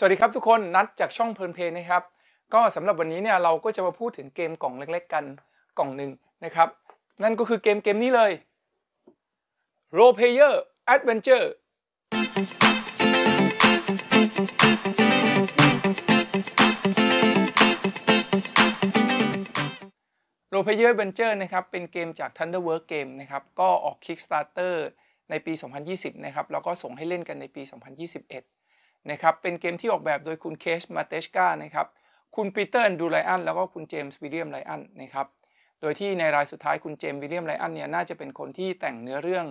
สวัสดีครับทุกคนนัดจากช่องเพลินเพลนะครับ ก็สำหรับวันนี้เนี่ยเราก็จะมาพูดถึงเกมกล่องเล็กๆกันกล่องหนึ่งนะครับ นั่นก็คือเกมเกมนี้เลย Role Player Adventure โรเพเยอร์เวนเจอร์นะครับ เป็นเกมจาก Thunderworks Game นะครับก็ออก Kickstarter ในปี 2020 นะครับแล้วก็ส่งให้เล่นกันในปี 2021นะครับเป็นเกมที่ออกแบบโดยคุณเคช มาเตชกานะครับ คุณปีเตอร์ดูไลอัน แล้วก็คุณเจมส์ วิลเลียมไลอัน นะครับ โดยที่ในรายสุดท้ายคุณเจมส์วิลเลียมไลอัน เนี่ย น่าจะเป็นคนที่แต่งเนื้อเรื่อง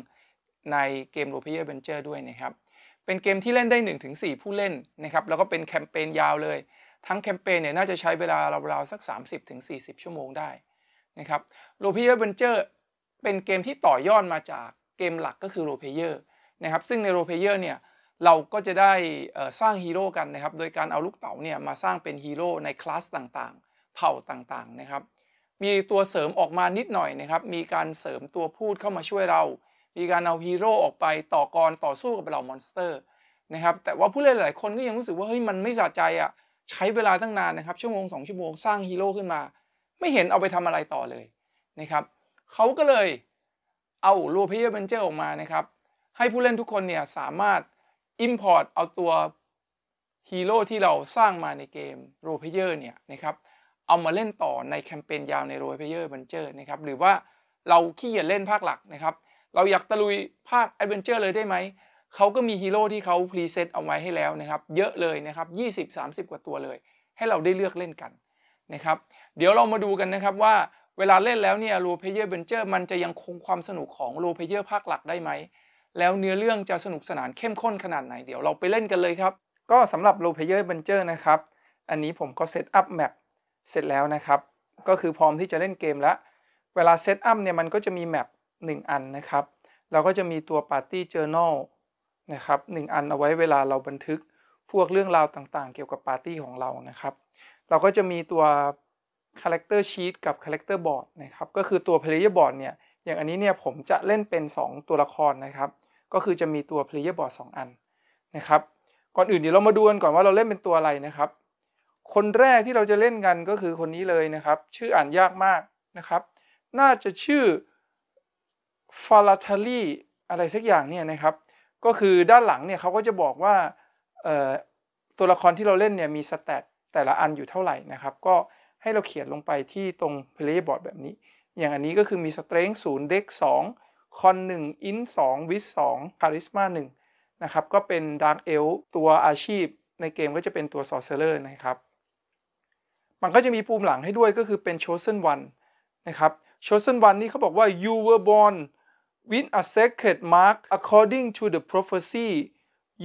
ในเกมโรเพียเบนเจอร์ด้วยนะครับ เป็นเกมที่เล่นได้1สผู้เล่นนะครับ แล้วก็เป็นแคมเปญยาวเลย ทั้งแคมเปญเนี่ย น่าจะใช้เวลาราวๆสัก 30-40 ชั่วโมงได้นะครับโรเพียเบนเจอร์เป็นเกมที่ต่อยอดมาจากเกมหลักก็คือโรเพียนะครับ ซึ่งในโรเพียเนี่ยเราก็จะได้สร้างฮีโร่กันนะครับโดยการเอาลูกเต๋าเนี่ยมาสร้างเป็นฮีโร่ในคลาสต่างๆ เผ่าต่างๆนะครับ มีตัวเสริมออกมานิดหน่อยนะครับมีการเสริมตัวพูดเข้ามาช่วยเรา มีการเอาฮีโร่ออกไปต่อกรต่อสู้กับเหล่ามอนสเตอร์นะครับแต่ว่าผู้เล่นหลายคนก็ยังรู้สึกว่าเฮ้ยมันไม่สะใจอะ่ะใช้เวลาตั้งนานนะครับ ชั่วโมง2ชั่วโมงสร้างฮีโร่ขึ้นมา ไม่เห็นเอาไปทำอะไรต่อเลยนะครับเขาก็เลยเอาโรเพเยอร์เบนเจอร์ออกมานะครับให้ผู้เล่นทุกคนเนี่ยสามารถ Import เอาตัวฮีโร่ที่เราสร้างมาในเกมโรเพเยอร์เนี่ยนะครับเอามาเล่นต่อในแคมเปญยาวในโรเพเยอร์บันเจอร์นะครับหรือว่าเราขี้เกียจเล่นภาคหลักนะครับเราอยากตะลุยภาคแอดเวนเจอร์เลยได้ไหม เขาก็มีฮีโร่ที่เขาพรีเซตเอาไว้ให้แล้วนะครับเยอะเลยนะครับ20-30 กว่าตัวเลย ให้เราได้เลือกเล่นกันนะครับเดี๋ยวเรามาดูกันนะครับว่าเวลาเล่นแล้วเนี่ยโรเพเยอร์บันเจอร์มันจะยังคงความสนุกของโรเพเยอร์ภาคหลักได้ไหมแล้วเนื้อเรื่องจะสนุกสนานเข้มข้นขนาดไหนเดี๋ยวเราไปเล่นกันเลยครับ ก็สำหรับโลเ l เยอร์เบนเจอร์นะครับ อันนี้ผมก็เซตอัพแมปเสร็จแล้วนะครับ ก็คือพร้อมที่จะเล่นเกมแล้ว เวลาเซตอัพเนี่ยมันก็จะมีแมป1อันนะครับ เราก็จะมีตัว Party Journal นะครับหอันเอาไว้เวลาเราบันทึกพวกเรื่องราวต่างๆเกี่ยวกับปาร์ตี้ของเรานะครับ เราก็จะมีตัวคาแรคเตอร์ชีตกับคาแรคเตอร์บอร์ดนะครับก็คือตัวเพลเยอร์บอร์ดเนี่ยอย่างอันนี้เนี่ยผมจะเล่นเป็น 2 ตัวละครนะครับก็คือจะมีตัว player board 2อันนะครับ ก่อนอื่นเดี๋ยวเรามาดูกันก่อนว่าเราเล่นเป็นตัวอะไรนะครับ คนแรกที่เราจะเล่นกันก็คือคนนี้เลยนะครับชื่ออ่านยากมากนะครับ น่าจะชื่อฟาราทารีอะไรสักอย่างเนี่ยนะครับ ก็คือด้านหลังเนี่ยเขาก็จะบอกว่าตัวละครที่เราเล่นเนี่ยมีสแตตแต่ละอันอยู่เท่าไหร่นะครับ ก็ให้เราเขียนลงไปที่ตรง player board แบบนี้ อย่างอันนี้ก็คือมี strength 0 dex 2คอน1อินสองวิสสองคาริสมาหนึ่งนะครับ ก็เป็นดาร์กเอลตัวอาชีพ ในเกมก็จะเป็นตัวซอร์เซอร์นะครับ มันก็จะมีภูมิหลังให้ด้วยก็คือเป็นโชเซนวันนะครับโชเซนวันนี่เขาบอกว่า you were born with a sacred mark according to the prophecy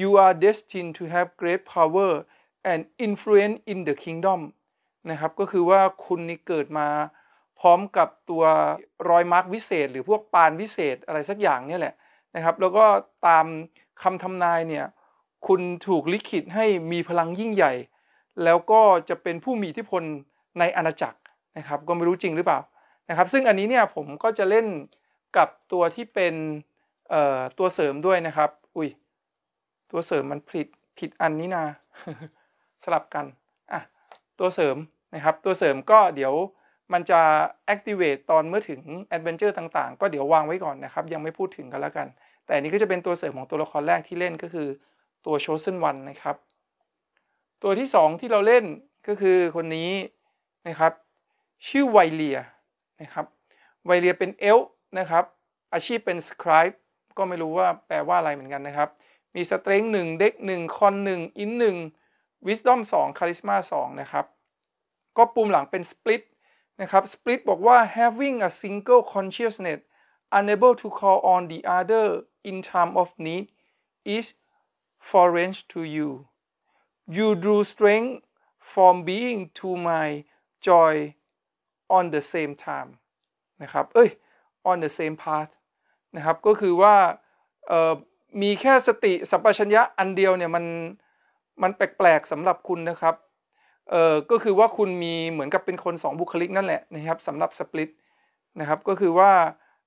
you are destined to have great power and influence in the kingdom นะครับ ก็คือว่าคุณนี่เกิดมาพร้อมกับตัวรอยมาร์กวิเศษ หรือพวกปานวิเศษอะไรสักอย่างนี่แหละนะครับ แล้วก็ตามคำทำนายเนี่ย คุณถูกลิขิตให้มีพลังยิ่งใหญ่ แล้วก็จะเป็นผู้มีอิทธิพลในอาณาจักรนะครับ ก็ไม่รู้จริงหรือเปล่านะครับซึ่งอันนี้เนี่ยผมก็จะเล่นกับตัวที่เป็นตัวเสริมด้วยนะครับ อุ้ยตัวเสริมมันผิดผิดอันนี้นาสลับกันอ่ะตัวเสริมนะครับ ตัวเสริมก็เดี๋ยวมันจะ activate ตอนเมื่อถึง adventure ต่างๆ ก็เดี๋ยววางไว้ก่อนนะครับ ยังไม่พูดถึงกันแล้วกัน แต่นี้ก็จะเป็นตัวเสริมของตัวละครแรกที่เล่นก็คือตัว chosen one นะครับ ตัวที่ 2 ที่เราเล่นก็คือคนนี้ นะครับ ชื่อไวเลียนะครับไวเลียเป็นเอลนะครับอาชีพเป็น scribe ก็ไม่รู้ว่าแปลว่าอะไรเหมือนกันนะครับ มีสเตรนจ์หนึ่งเด็กหนึ่งคอนหนึ่งอินหนึ่งวิสตอมสองคาริสมาสองนะครับก็ปุ่มหลังเป็นสปลิตนะครับ Split บอกว่า having a single consciousness unable to call on the other in time of need is foreign to you you drew strength from being to my joy on the same time นะครับ เอ้ย on the same path นะครับ ก็คือว่ามีแค่สติสัมปชัญญะอันเดียวเนี่ยมัน มันแปลกๆสำหรับคุณนะครับเอ่อ ก็คือว่าคุณมีเหมือนกับเป็นคน 2บุคลิกนั่นแหละนะครับสำหรับสปลิตนะครับก็คือว่า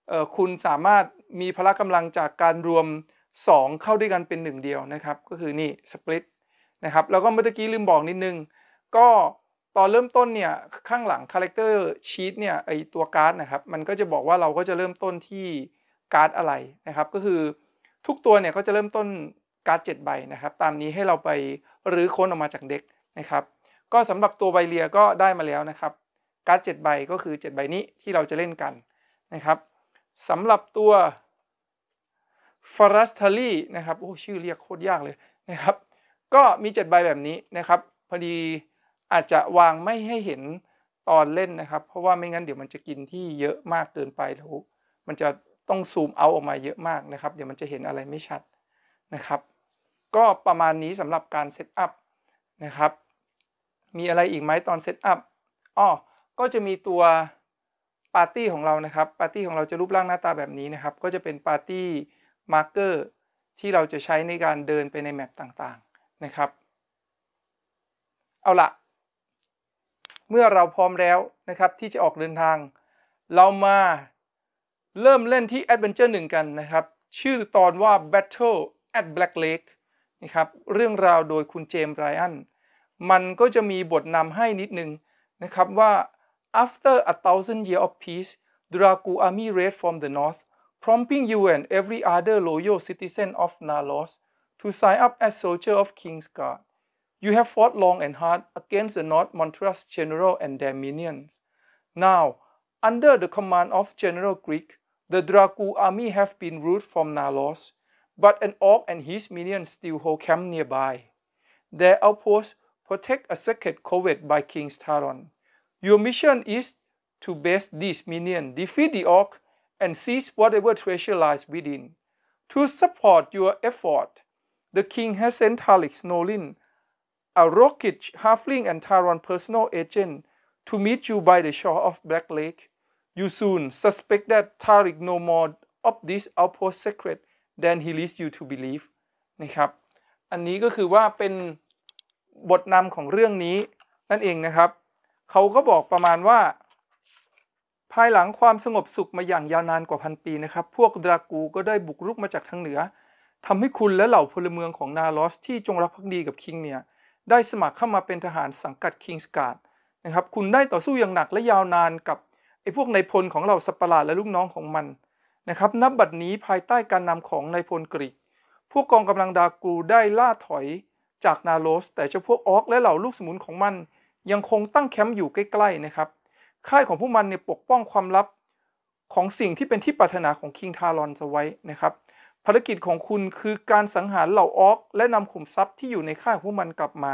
เอ่อคุณสามารถมีพละกำลังจากการรวม 2 เข้าด้วยกันเป็นหนึ่งเดียวนะครับ ก็คือนี่สปลิตนะครับแล้วก็เมื่อกี้ลืมบอกนิดนึง ก็ตอนเริ่มต้นเนี่ย ข้างหลังคาแรคเตอร์ชีตเนี่ยไอตัวการ์ดนะครับ มันก็จะบอกว่าเราก็จะเริ่มต้นที่การ์ดอะไรนะครับ ก็คือทุกตัวเนี่ยก็จะเริ่มต้นการ์ดเใบนะครับ ตามนี้ให้เราไปรื้อค้นออกมาจากเด็กนะครับก็สำหรับตัวใบเลียก็ได้มาแล้วนะครับ การ์ดเจ็ดใบก็คือ7ใบนี้ที่เราจะเล่นกันนะครับสำหรับตัวฟารัสทารีนะครับโอ้ชื่อเรียกโคตรยากเลยนะครับ ก็มี7ใบแบบนี้นะครับพอดีอาจจะวางไม่ให้เห็นตอนเล่นนะครับ เพราะว่าไม่งั้นเดี๋ยวมันจะกินที่เยอะมากเกินไปแล้วมันจะต้องซูมเอาออกมาเยอะมากนะครับเดี๋ยวมันจะเห็นอะไรไม่ชัดนะครับ ก็ประมาณนี้สำหรับการเซตอัพนะครับมีอะไรอีกไหมตอนเซตอัพอ๋อก็จะมีตัวปาร์ตี้ของเรานะครับ ปาร์ตี้ของเราจะรูปร่างหน้าตาแบบนี้นะครับ ก็จะเป็นปาร์ตี้มาร์กเกอร์ที่เราจะใช้ในการเดินไปในแมปต่างๆนะครับ เอาละ เมื่อเราพร้อมแล้วนะครับที่จะออกเดินทาง เรามาเริ่มเล่นที่ Adventure 1กันนะครับ ชื่อตอนว่า Battle at Black Lake นะครับ เรื่องราวโดยคุณเจมส์ไรอันมันก็จะมีบทนำให้นิดนึงนะครับว่า after a thousand year of peace Draku army raid from the north prompting you and every other loyal citizen of Nalos to sign up as soldier of King's Guard you have fought long and hard against the North Montrose general and their minions now under the command of General Greek the Draku army have been routed from Nalos but an orc and his minions still hold camp nearby their outposts protect a secret covert by King Taron. Your mission is to base these minions, defeat the orc, and seize whatever treasure lies within. To support your effort, the king has sent Talix Nolin, a Rokic, Halfling, and Taron personal agent to meet you by the shore of Black Lake. You soon suspect that Tariq knows more of this outpost secret than he leads you to believe นะครับ อันนี้ก็คือว่าเป็นบทนำของเรื่องนี้นั่นเองนะครับ เขาก็บอกประมาณว่า ภายหลังความสงบสุขมาอย่างยาวนานกว่าพันปีนะครับ พวกดรากูก็ได้บุกรุกมาจากทางเหนือทำให้คุณและเหล่าพลเมืองของนาลอสที่จงรักภักดีกับคิงเนี่ยได้สมัครเข้ามาเป็นทหารสังกัดคิงส์การ์ดนะครับคุณได้ต่อสู้อย่างหนักและยาวนานกับไอ้พวกนายพลของเราสปาราและลูกน้องของมันนะครับนับบัดนี้ภายใต้การนำของนายพลกรีกพวกกองกำลังดากูได้ล่าถอยจากนาโลสแต่เฉพาะออกและเหล่าลูกสมุนของมัน ยังคงตั้งแคมป์อยู่ใกล้ๆนะครับค่ายของพวกมันเนี่ยปกป้องความลับของสิ่งที่เป็นที่ปรารถนาของคิงทารอนจะไว้นะครับภารกิจของคุณคือการสังหารเหล่าออก และนำขุมทรัพย์ที่อยู่ในค่ายของพวกมันกลับมา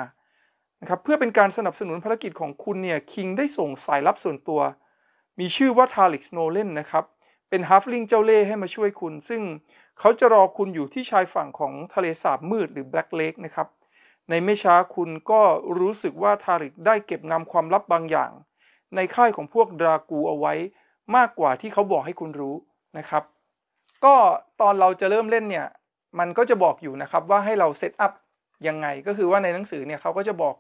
นะครับเพื่อเป็นการสนับสนุนภารกิจของคุณเนี่ยคิงได้ส่งสายลับส่วนตัว มีชื่อว่าทาริกสโนเลนนะครับเป็นฮัฟลิงเจ้าเล่ให้มาช่วยคุณซึ่งเขาจะรอคุณอยู่ที่ชายฝั่งของทะเลสาบมืดหรือแบล็กเลกนะครับในไม่ช้าคุณก็รู้สึกว่า ทาริกได้เก็บงำความลับบางอย่าง ในค่ายของพวกดรากูเอาไว้มากกว่าที่เขาบอกให้คุณรู้นะครับก็ตอนเราจะเริ่มเล่นเนี่ย มันก็จะบอกอยู่นะครับว่าให้เราเซตอัพยังไง ก็คือว่าในหนังสือเนี่ยเขาก็จะบอก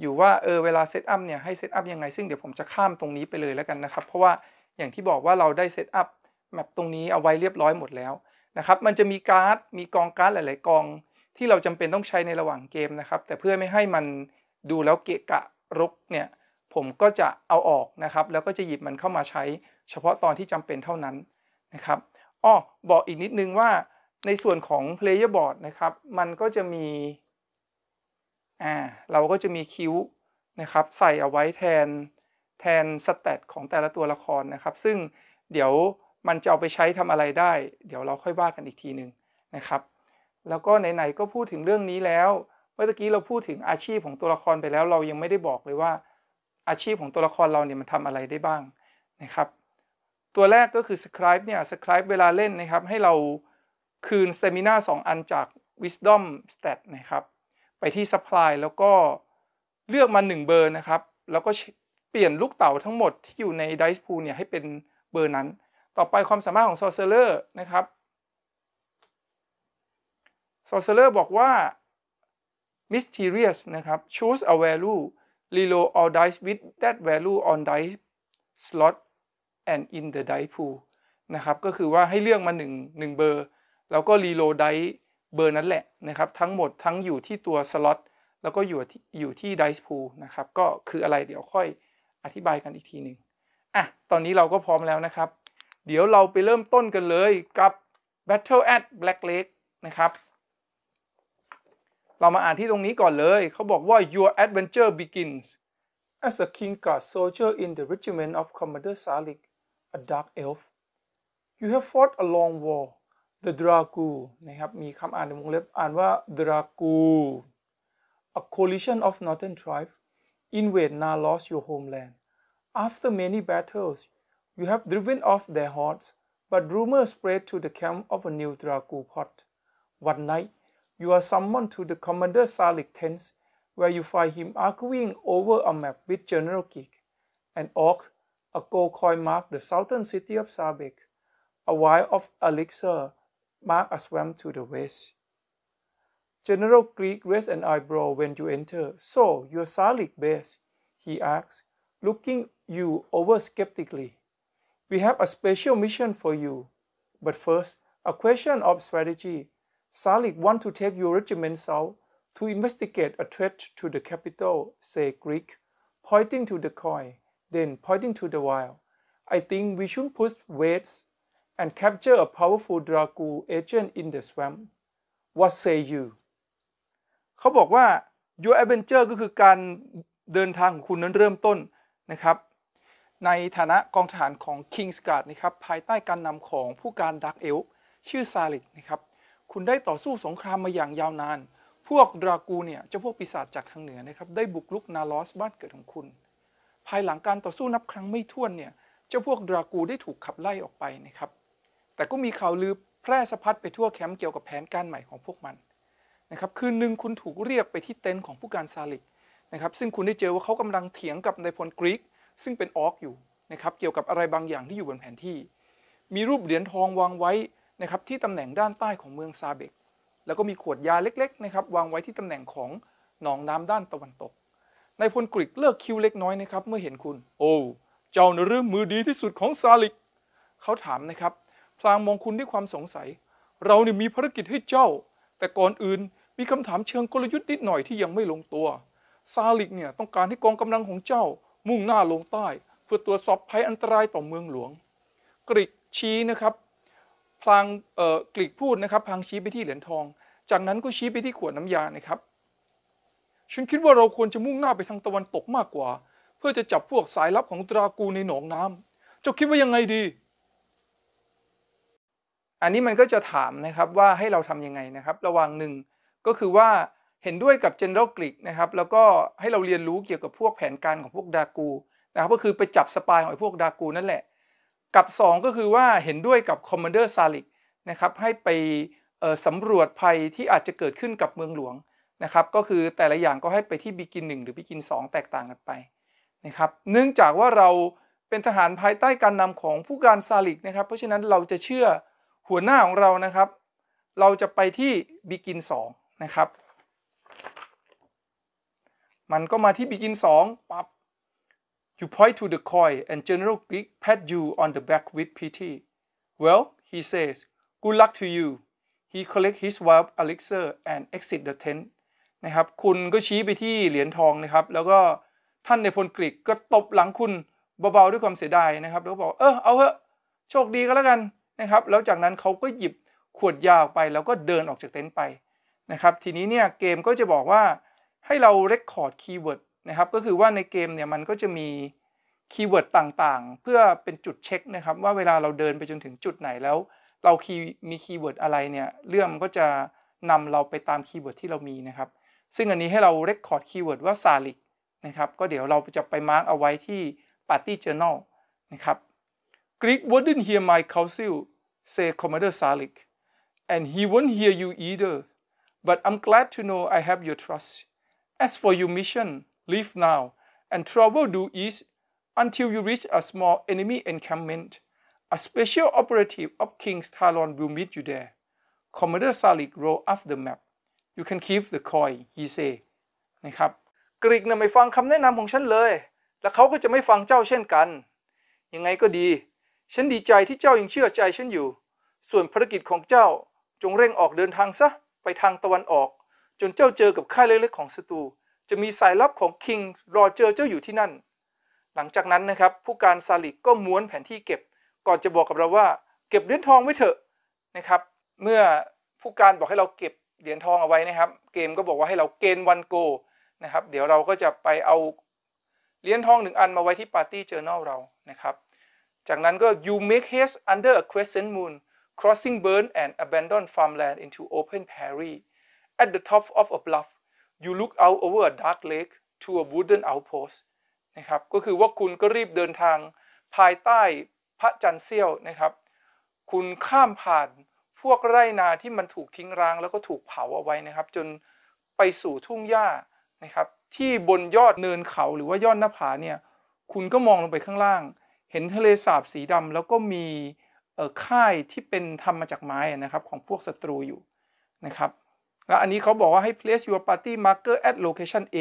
อยู่ว่าเออเวลาเซตอัพเนี่ยให้เซตอัพยังไง ซึ่งเดี๋ยวผมจะข้ามตรงนี้ไปเลยแล้วกันนะครับ เพราะว่าอย่างที่บอกว่าเราได้เซตอัพแมปตรงนี้เอาไว้เรียบร้อยหมดแล้วนะครับมันจะมีการ์ดมีกองการ์ดหลาย ๆ กองที่เราจำเป็นต้องใช้ในระหว่างเกมนะครับ แต่เพื่อไม่ให้มันดูแล้วเกะกะรกเนี่ย ผมก็จะเอาออกนะครับ แล้วก็จะหยิบมันเข้ามาใช้ เฉพาะตอนที่จำเป็นเท่านั้นนะครับ อ้อ บอกอีกนิดนึงว่าในส่วนของ Player Board นะครับ มันก็จะมี อ่า เราก็จะมีคิ้วนะครับ ใส่เอาไว้แทนแทนสเตตของแต่ละตัวละครนะครับ ซึ่งเดี๋ยวมันจะเอาไปใช้ทำอะไรได้ เดี๋ยวเราค่อยว่ากันอีกทีหนึ่งนะครับแล้วก็ไหนๆก็พูดถึงเรื่องนี้แล้ว เมื่อกี้เราพูดถึงอาชีพของตัวละครไปแล้วเรายังไม่ได้บอกเลยว่าอาชีพของตัวละครเราเนี่ยมันทำอะไรได้บ้างนะครับ ตัวแรกก็คือ scribe เนี่ย scribe เวลาเล่นนะครับ ให้เราคืน s มิ m i n a 2อันจาก wisdom stat นะครับ ไปที่ supply แล้วก็เลือกมา 1 เบอร์นะครับ แล้วก็เปลี่ยนลูกเต่าทั้งหมดที่อยู่ใน dice pool เนี่ยให้เป็นเบอร์นั้น ต่อไปความสามารถของ sorcerer นะครับซอเซเลอร์บอกว่า mysterious นะครับ choose a value reload all dice with that value on dice slot and in the dice pool นะครับก็คือว่าให้เลือกมา 1 1เบอร์แล้วก็รีโลไดเบอร์นั้นแหละนะครับ ทั้งหมดทั้งอยู่ที่ตัวสล็อตแล้วก็อยู่ที่อยู่ที่ไดส์พูนะครับก็คืออะไรเดี๋ยวค่อยอธิบายกันอีกทีหนึ่งอ่ะตอนนี้เราก็พร้อมแล้วนะครับ เดี๋ยวเราไปเริ่มต้นกันเลยกับ Battle at Black Lake นะครับเรามาอ่านที่ตรงนี้ก่อนเลย เขาบอกว่า your adventure begins as a King Guard soldier in the regiment of Commander Salik a dark elf you have fought a long war the Dragu นะครับมีคำอ่านในวงเล็บ อ่านว่า Dragu a coalition of northern tribes invade now lost your homeland after many battles you have driven off their hordes but rumor spread to the camp of a new Dragu plot one night you are summoned to the Commander Salik tent, where you find him arguing over a map with General Geek. An orc, a gold coin marked the southern city of Sabek. A vial of elixir marked a swamp to the west. General Greek raised an eyebrow when you enter. So, you're Salik base? He asks, looking you over skeptically. We have a special mission for you. But first, a question of strategy Salik want to take your regiment south to investigate a threat to the capital, say Greek, pointing to the coin, then pointing to the w i r e I think we should push weights and capture a powerful Dragu agent in the swamp. What say you? เขาบอกว่า your adventure ก็คือการเดินทางของคุณนั้นเริ่มต้นนะครับ ในฐานะกองทหารของ King's Guard นะครับภายใต้การนำของผู้การดักเอลชื่อซาลิกนะครับคุณได้ต่อสู้สงครามมาอย่างยาวนาน พวกดรากูเนี่ยเจ้าพวกปีศาจจากทางเหนือนะครับได้บุกลุกนาลอสบ้านเกิดของคุณ ภายหลังการต่อสู้นับครั้งไม่ถ้วนเนี่ยเจ้าพวกดรากูได้ถูกขับไล่ออกไปนะครับ แต่ก็มีข่าวลือแพร่สะพัดไปทั่วแคมป์เกี่ยวกับแผนการใหม่ของพวกมันนะครับคืนหนึ่งคุณถูกเรียกไปที่เต็นท์ของผู้การซาลิกนะครับซึ่งคุณได้เจอว่าเขากำลังเถียงกับนายพลกรีกซึ่งเป็นออกอยู่นะครับเกี่ยวกับอะไรบางอย่างที่อยู่บนแผนที่ มีรูปเหรียญทองวางไว้นะครับที่ตำแหน่งด้านใต้ของเมืองซาเบกแล้วก็มีขวดยาเล็ก ๆ นะครับ วางไว้ที่ตำแหน่งของหนองน้ำด้านตะวันตกนายพลกริกเลิกคิ้วเล็กน้อยนะครับ เมื่อเห็นคุณ โอ้เจ้าในเรื่องมือดีที่สุดของซาลิก เขาถามนะครับพลางมองคุณด้วยความสงสัย เราเนี่ยมีภารกิจให้เจ้า แต่ก่อนอื่นมีคำถามเชิงกลยุทธ์นิดหน่อยที่ยังไม่ลงตัว ซาลิกเนี่ยต้องการให้กองกำลังของเจ้า มุ่งหน้าลงใต้ เพื่อตรวจสอบภัยอันตรายต่อเมืองหลวง กริกชี้นะครับพลางกลิกพูดนะครับพลางชี้ไปที่เหรียญทอง จากนั้นก็ชี้ไปที่ขวดน้ำยานะครับ ฉันคิดว่าเราควรจะมุ่งหน้าไปทางตะวันตกมากกว่า เพื่อจะจับพวกสายลับของตรากูในหนองน้ำเจ้าคิดว่ายังไงดี อันนี้มันก็จะถามนะครับว่าให้เราทํำยังไงนะครับ ระวังหนึ่งก็คือว่าเห็นด้วยกับเจนเรลกลิกนะครับแล้วก็ให้เราเรียนรู้เกี่ยวกับพวกแผนการของพวกดากูนะครับก็คือไปจับสปายของพวกดากูนั่นแหละกับ 2 ก็คือว่าเห็นด้วยกับคอมมานเดอร์ซาลิกนะครับให้ไปสำรวจภัยที่อาจจะเกิดขึ้นกับเมืองหลวงนะครับก็คือแต่ละอย่างก็ให้ไปที่บิกินหนึ่งหรือบิกินสองแตกต่างกันไปนะครับเนื่องจากว่าเราเป็นทหารภายใต้การนำของผู้การซาลิกนะครับเพราะฉะนั้นเราจะเชื่อหัวหน้าของเรานะครับ เราจะไปที่บิกินสองนะครับมันก็มาที่บิกินสองปั๊บ You point to the coin and General Greek pat you on the back with pity. Well, he says, good luck to you. He c o l l e c t his w a l d elixir and exit the tent. นะครับคุณก็ชี้ไปที่เหรียญทองนะครับ แล้วก็ท่านในพลกรีกก็ตบหลังคุณ เบาๆด้วยความเสียดายนะครับ แล้วบอกเออเอาเถอะโชคดีก็แล้วกันนะครับแล้วจากนั้นเขาก็หยิบขวดยาออกไป แล้วก็เดินออกจากเต็นท์ไปนะครับทีนี้เนี่ยเกมก็จะบอกว่าให้เราเรคคอร์ดคีย์เวิร์ดนะครับก็คือว่าในเกมเนี่ยมันก็จะมีคีย์เวิร์ดต่างๆเพื่อเป็นจุดเช็คนะครับว่าเวลาเราเดินไปจนถึงจุดไหนแล้ว เราคีย์มีคีย์เวิร์ดอะไรเนี่ยเรื่องมก็จะนำเราไปตามคีย์เวิร์ดที่เรามีนะครับซึ่งอันนี้ให้เราเรคคอร์ดคีย์เวิร์ดว่าซาลิกนะครับก็เดี๋ยวเราจะไปมาร์กเอาไว้ที่ Party Journal นะครับ Greek wouldn't hear my counsel say Commander Salik and he won't hear you either but I'm glad to know I have your trust as for your mission Leave now and travel due east until you reach a small enemy encampment. A special operative of King's Talon will meet you there. Commander Salik r o l l e up the map. You can keep the coin he say นะครับกริกนะ่ะไม่ฟังคำแนะนำของฉันเลย และเขาก็จะไม่ฟังเจ้าเช่นกันยังไงก็ดีฉันดีใจที่เจ้ายังเชื่อใจฉันอยู่ ส่วนภารกิจของเจ้าจงเร่งออกเดินทางซะไปทางตะวันออกจนเจ้าเจอกับค่ายเล็กๆของศัตรูจะมีสายลับของคิงรอเจอเจ้าอยู่ที่นั่น หลังจากนั้นนะครับ ผู้การซาลิกก็ม้วนแผนที่เก็บ ก่อนจะบอกกับเราว่า เก็บเหรียญทองไว้เถอะนะครับเมื่อผู้การบอกให้เราเก็บเหรียญทองเอาไว้นะครับ เกมก็บอกว่าให้เราเกณฑ์วันโกนะครับเดี๋ยวเราก็จะไปเอาเหรียญทองหนึ่งอันมาไว้ที่ปาร์ตี้เจอร์นอลเรานะครับจากนั้นก็ you make haste under a crescent moon crossing burn and abandon farmland into open prairie at the top of a bluff you look out over a dark lake to a wooden outpost นะครับ ก็คือว่าคุณก็รีบเดินทางภายใต้พระจันทร์เสี้ยวนะครับ คุณข้ามผ่านพวกไร่นาที่มันถูกทิ้งร้างแล้วก็ถูกเผาเอาไว้นะครับ จนไปสู่ทุ่งหญ้านะครับ ที่บนยอดเนินเขาหรือว่ายอดหน้าผาเนี่ย คุณก็มองลงไปข้างล่าง เห็นทะเลสาบสีดำแล้วก็มีค่ายที่เป็นทำมาจากไม้นะครับของพวกศัตรูอยู่นะครับนะอันนี้เขาบอกว่าให้ place your party marker at location A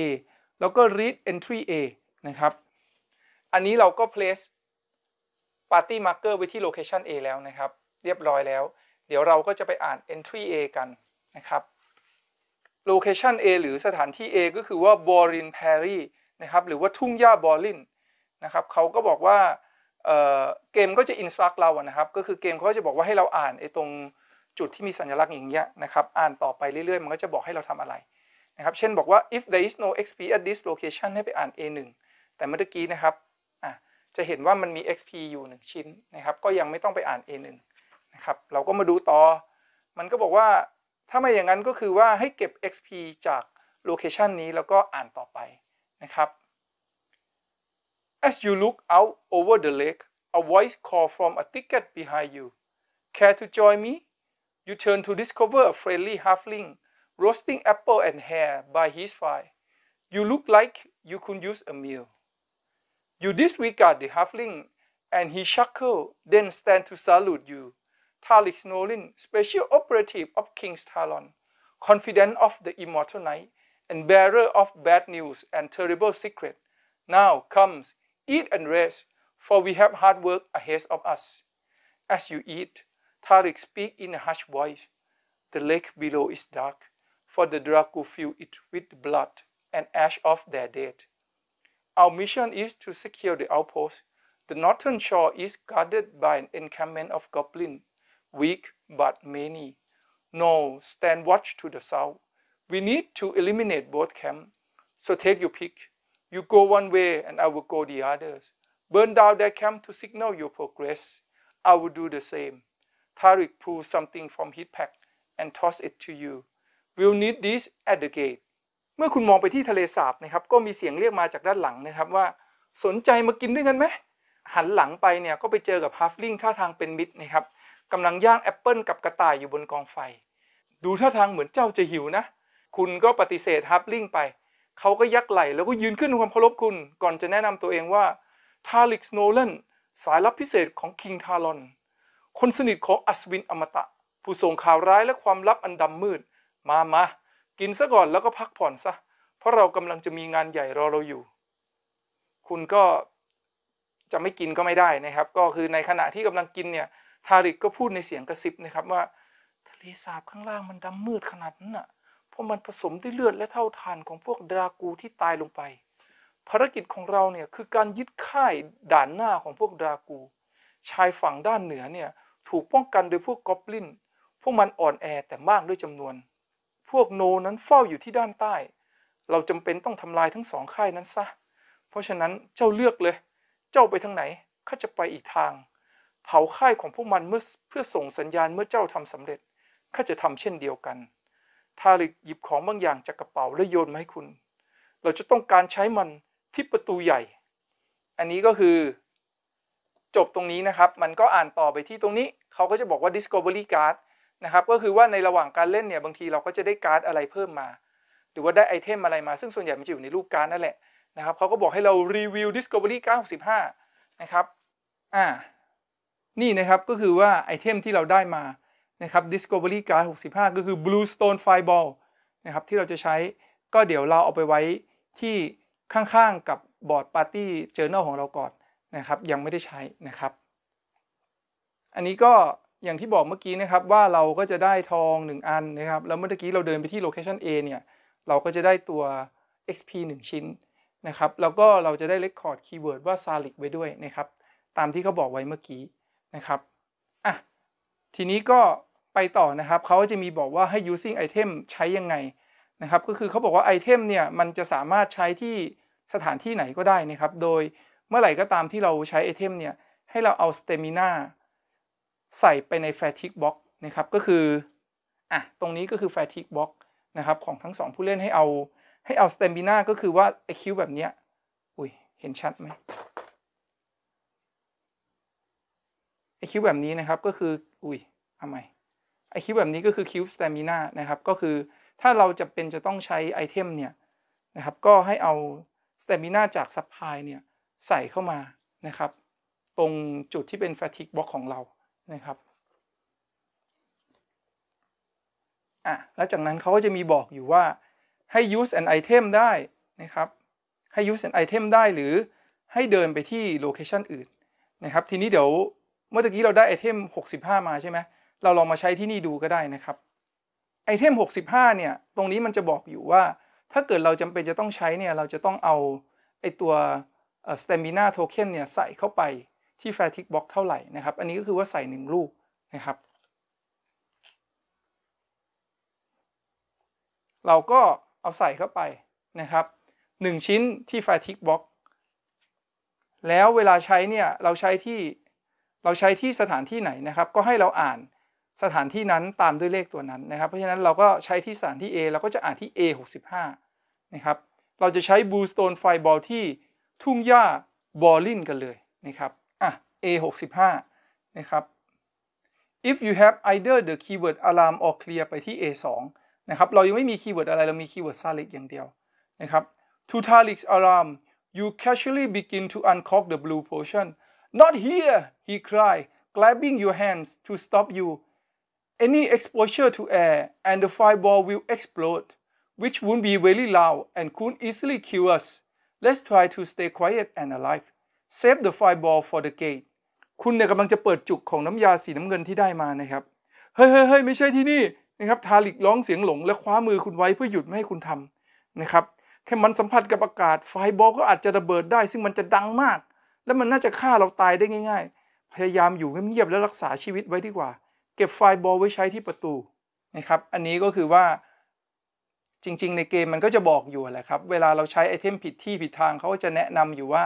แล้วก็ read entry A นะครับ อันนี้เราก็ place party marker ไว้ที่ location A แล้วนะครับ เรียบร้อยแล้ว เดี๋ยวเราก็จะไปอ่าน entry A กันนะครับ location A หรือสถานที่ A ก็คือว่า Borin p r r y นะครับ หรือว่าทุ่งหญ้าบอรินนะครับเขาก็บอกว่า เกมก็จะ instruct เราอะนะครับ ก็คือเกมเขาจะบอกว่าให้เราอ่านไอ้ตรงจุดที่มีสัญลักษณ์อย่างเงี้ยนะครับ อ่านต่อไปเรื่อย ๆ มันก็จะบอกให้เราทำอะไรนะครับเช่นบอกว่า if there is no xp at this location ให้ไปอ่าน a1 แต่เมื่อกี้นะครับ จะเห็นว่ามันมี xp อยู่1ชิ้นนะครับ ก็ยังไม่ต้องไปอ่าน a1 นะครับเราก็มาดูต่อ มันก็บอกว่าถ้าไม่อย่างนั้นก็คือว่าให้เก็บ xp จากโลเคชันนี้แล้วก็อ่านต่อไปนะครับ as you look out over the lake a voice call from a t i c k e t behind you care to join me You turn to discover a friendly halfling roasting apple and hare by his fire. You look like you could use a meal. You disregard the halfling and he chuckle, then stand to salute you. Talik Nolin, special operative of King's Talon, confidant of the immortal knight, and bearer of bad news and terrible secret, now comes, eat and rest, for we have hard work ahead of us. As you eat, Tarik, speak in a harsh voice. The lake below is dark, for the Draku fill it with blood and ash of their dead. Our mission is to secure the outpost. The northern shore is guarded by an encampment of goblins, weak but many. No, stand watch to the south. We need to eliminate both camps. So take your pick. You go one way and I will go the others. Burn down their camp to signal your progress. I will do the same. Tariq pulls something from his pack and toss it to you w e l l need this at the gate เมื่อคุณมองไปที่ทะเลสาบนะครับก็มีเสียงเรียกมาจากด้านหลังนะครับว่า สนใจมากินด้วยกันไหมหันหลังไปเนี่ยก็ไปเจอกับฮัฟลิงท่าทางเป็นมิตรนะครับกำลังย่างแอปเปิลกับกระต่ายอยู่บนกองไฟ ดูท่าทางเหมือนเจ้าจะหิวนะ คุณก็ปฏิเสธฮัฟลิงไปเขาก็ยักไหล่แล้วก็ยืนขึ้นความเคารพคุณ ก่อนจะแนะนำตัวเองว่าทาริกสโนเลนสายลับพิเศษของคิงทารอนคนสนิทของอัศวินอมตะ ผู้ส่งข่าวร้ายและความลับอันดำมืดมามากินซะก่อนแล้วก็พักผ่อนซะเพราะเรากำลังจะมีงานใหญ่รอเราอยู่ คุณก็จะไม่กินก็ไม่ได้นะครับ ก็คือในขณะที่กำลังกินเนี่ยทาริกก็พูดในเสียงกระซิบนะครับว่า ทะเลสาบข้างล่างมันดำมืดขนาดนั้นอ่ะเพราะมันผสมด้วยเลือดและเท่าทานของพวกดรากูที่ตายลงไปภารกิจของเราเนี่ยคือการยึดค่ายด่านหน้าของพวกดรากูชายฝั่งด้านเหนือเนี่ยถูกป้องกันโดยพวกกอบลินพวกมันอ่อนแอแต่มากด้วยจำนวน พวกโนนั้นเฝ้าอยู่ที่ด้านใต้ เราจำเป็นต้องทำลายทั้งสองค่ายนั้นซะ เพราะฉะนั้นเจ้าเลือกเลย เจ้าไปทางไหนข้าจะไปอีกทาง เผาค่ายของพวกมันเมื่อเพื่อส่งสัญญาณเมื่อเจ้าทำสำเร็จข้าจะทำเช่นเดียวกันทาริกหยิบของบางอย่างจากกระเป๋าและโยนมาให้คุณ เราจะต้องการใช้มันที่ประตูใหญ่ อันนี้ก็คือจบตรงนี้นะครับ มันก็อ่านต่อไปที่ตรงนี้ เขาก็จะบอกว่า discovery card นะครับ ก็คือว่าในระหว่างการเล่นเนี่ย บางทีเราก็จะได้การ์ดอะไรเพิ่มมา หรือว่าได้ไอเทมอะไรมา ซึ่งส่วนใหญ่มันจะอยู่ในรูปการ์ดนั่นแหละนะครับ เขาก็บอกให้เรารีวิว discovery card 65นะครับ อ่า นี่นะครับ ก็คือว่าไอเทมที่เราได้มา นะครับ discovery card 65 ก็คือ blue stone fireball นะครับ ที่เราจะใช้ ก็เดี๋ยวเราเอาไปไว้ที่ข้างๆ กับบอร์ดปาร์ตี้เจอ์นลของเราก่อนนะครับยังไม่ได้ใช้นะครับ อันนี้ก็อย่างที่บอกเมื่อกี้นะครับว่าเราก็จะได้ทอง 1 อันนะครับแล้วเมื่อกี้เราเดินไปที่โลเคชัน A เนี่ยเราก็จะได้ตัว XP 1 ชิ้นนะครับแล้วก็เราจะได้เลคคอร์ดคีย์เวิร์ดว่าซาลิกไว้ด้วยนะครับ ตามที่เขาบอกไว้เมื่อกี้นะครับอ่ะทีนี้ก็ไปต่อนะครับเขาจะมีบอกว่าให้ using item ใช้ยังไงนะครับก็คือเขาบอกว่าไอเทมเนี่ยมันจะสามารถใช้ที่สถานที่ไหนก็ได้นะครับโดยเมื่อไหร่ก็ตามที่เราใช้ไอเทมเนี่ยให้เราเอาสเตมิน่าใส่ไปในแฟทิกบ็อกนะครับก็คืออ่ะตรงนี้ก็คือแฟทิกบ็อกนะครับของทั้งสองผู้เล่นให้เอาให้เอาสเตมิน่าก็คือว่าไอคิวแบบเนี้ยอุ้ยเห็นชัดไหมไอคิวแบบนี้นะครับก็คืออุ้ยทำไมไอคิวแบบนี้ก็คือคิวสเตมิน่านะครับก็คือถ้าเราจะเป็นจะต้องใช้ไอเทมเนี่ยนะครับก็ให้เอาสเตมิน่าจากซัพพลายเนี่ยใส่เข้ามานะครับ ตรงจุดที่เป็น fatigue b l o c ของเรานะครับอ่ะแล้วจากนั้นเขาก็จะมีบอกอยู่ว่าให้ use an item ได้นะครับ ให้ use an item ได้หรือให้เดินไปที่โลเคชันอื่นนะครับ ทีนี้เดี๋ยวเมื่อกี้เราได้ไอเทม65 มาใช่ไหมเราลองมาใช้ที่นี่ดูก็ได้นะครับไอเทม65เนี่ยตรงนี้มันจะบอกอยู่ว่า ถ้าเกิดเราจำเป็นจะต้องใช้เนี่ยเราจะต้องเอาไอตัวสเตมิน่าโทเค็นเนี่ยใส่เข้าไปที่แฟทิกบ็อกเท่าไหร่นะครับ อันนี้ก็คือว่าใส่ 1 ลูกนะครับ เราก็เอาใส่เข้าไปนะครับ 1ชิ้นที่แฟทิกบ็อกแล้วเวลาใช้เนี่ยเราใช้ที่เราใช้ที่สถานที่ไหนนะครับ ก็ให้เราอ่านสถานที่นั้นตามด้วยเลขตัวนั้นนะครับเพราะฉะนั้นเราก็ใช้ที่สถานที่ A เราก็จะอ่านที่ A 65นะครับเราจะใช้บูสโตนไฟบอลที่ทุ่งหญ้าบอลลินกันเลยนะครับอ่ะ A 6 5นะครับ if you have either the keyword alarm or clear ไปที่ A 2นะครับเรายังไม่มีคีย์เวิร์ดอะไรเรามีคีย์เวิร์ดซาลิกอย่างเดียวนะครับ to Talik's alarm you casually begin to uncork the blue potion not here he cried grabbing your hands to stop you any exposure to air and the fireball will explode which w o n l be very loud and could easily kill us Let's try to stay quiet and alive. Save the fireball for the gate. คุณเนี่ยกำลังจะเปิดจุกของน้ำยาสีน้ำเงินที่ได้มานะครับ เฮ้ยเฮ้ยไม่ใช่ที่นี่นะครับ ทาลิกร้องเสียงหลง และคว้ามือคุณไว้เพื่อหยุดไม่ให้คุณทำนะครับแค่มันสัมผัสกับอากาศ ไฟบอลก็อาจจะระเบิดได้ ซึ่งมันจะดังมาก และมันน่าจะฆ่าเราตายได้ง่าย ๆ พยายามอยู่เงียบๆและรักษาชีวิตไว้ดีกว่าเก็บไฟบอลไว้ใช้ที่ประตูนะครับอันนี้ก็คือว่าจริงๆในเกมมันก็จะบอกอยู่แหละครับ เวลาเราใช้ไอเทมผิดที่ผิดทางเขาจะแนะนำอยู่ว่า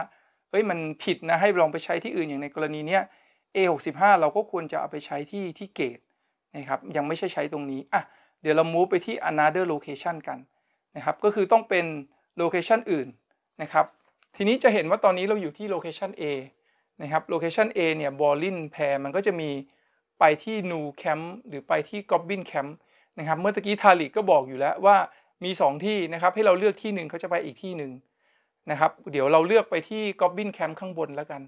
เอ้ยมันผิดนะให้ลองไปใช้ที่อื่นอย่างในกรณีเนี้ย A65 เราก็ควรจะเอาไปใช้ที่ที่เกตนะครับยังไม่ใช่ใช้ตรงนี้อ่ะเดี๋ยวเรา move ไปที่ another location กันนะครับก็คือต้องเป็นโลเคชันอื่นนะครับทีนี้จะเห็นว่าตอนนี้เราอยู่ที่โลเคชัน A นะครับโลเคชัน A เนี่ยบอลลินแพรมันก็จะมีไปที่ New Camp หรือไปที่ Goblin Camp นะครับเมื่อตะกี้ทาริกก็บอกอยู่แล้วว่ามี 2 ที่นะครับให้เราเลือกที่หนึ่งเขาจะไปอีกที่หนึ่งนะครับ เดี๋ยวเราเลือกไปที่ก๊อบบินแคมป์ข้างบนแล้วกัน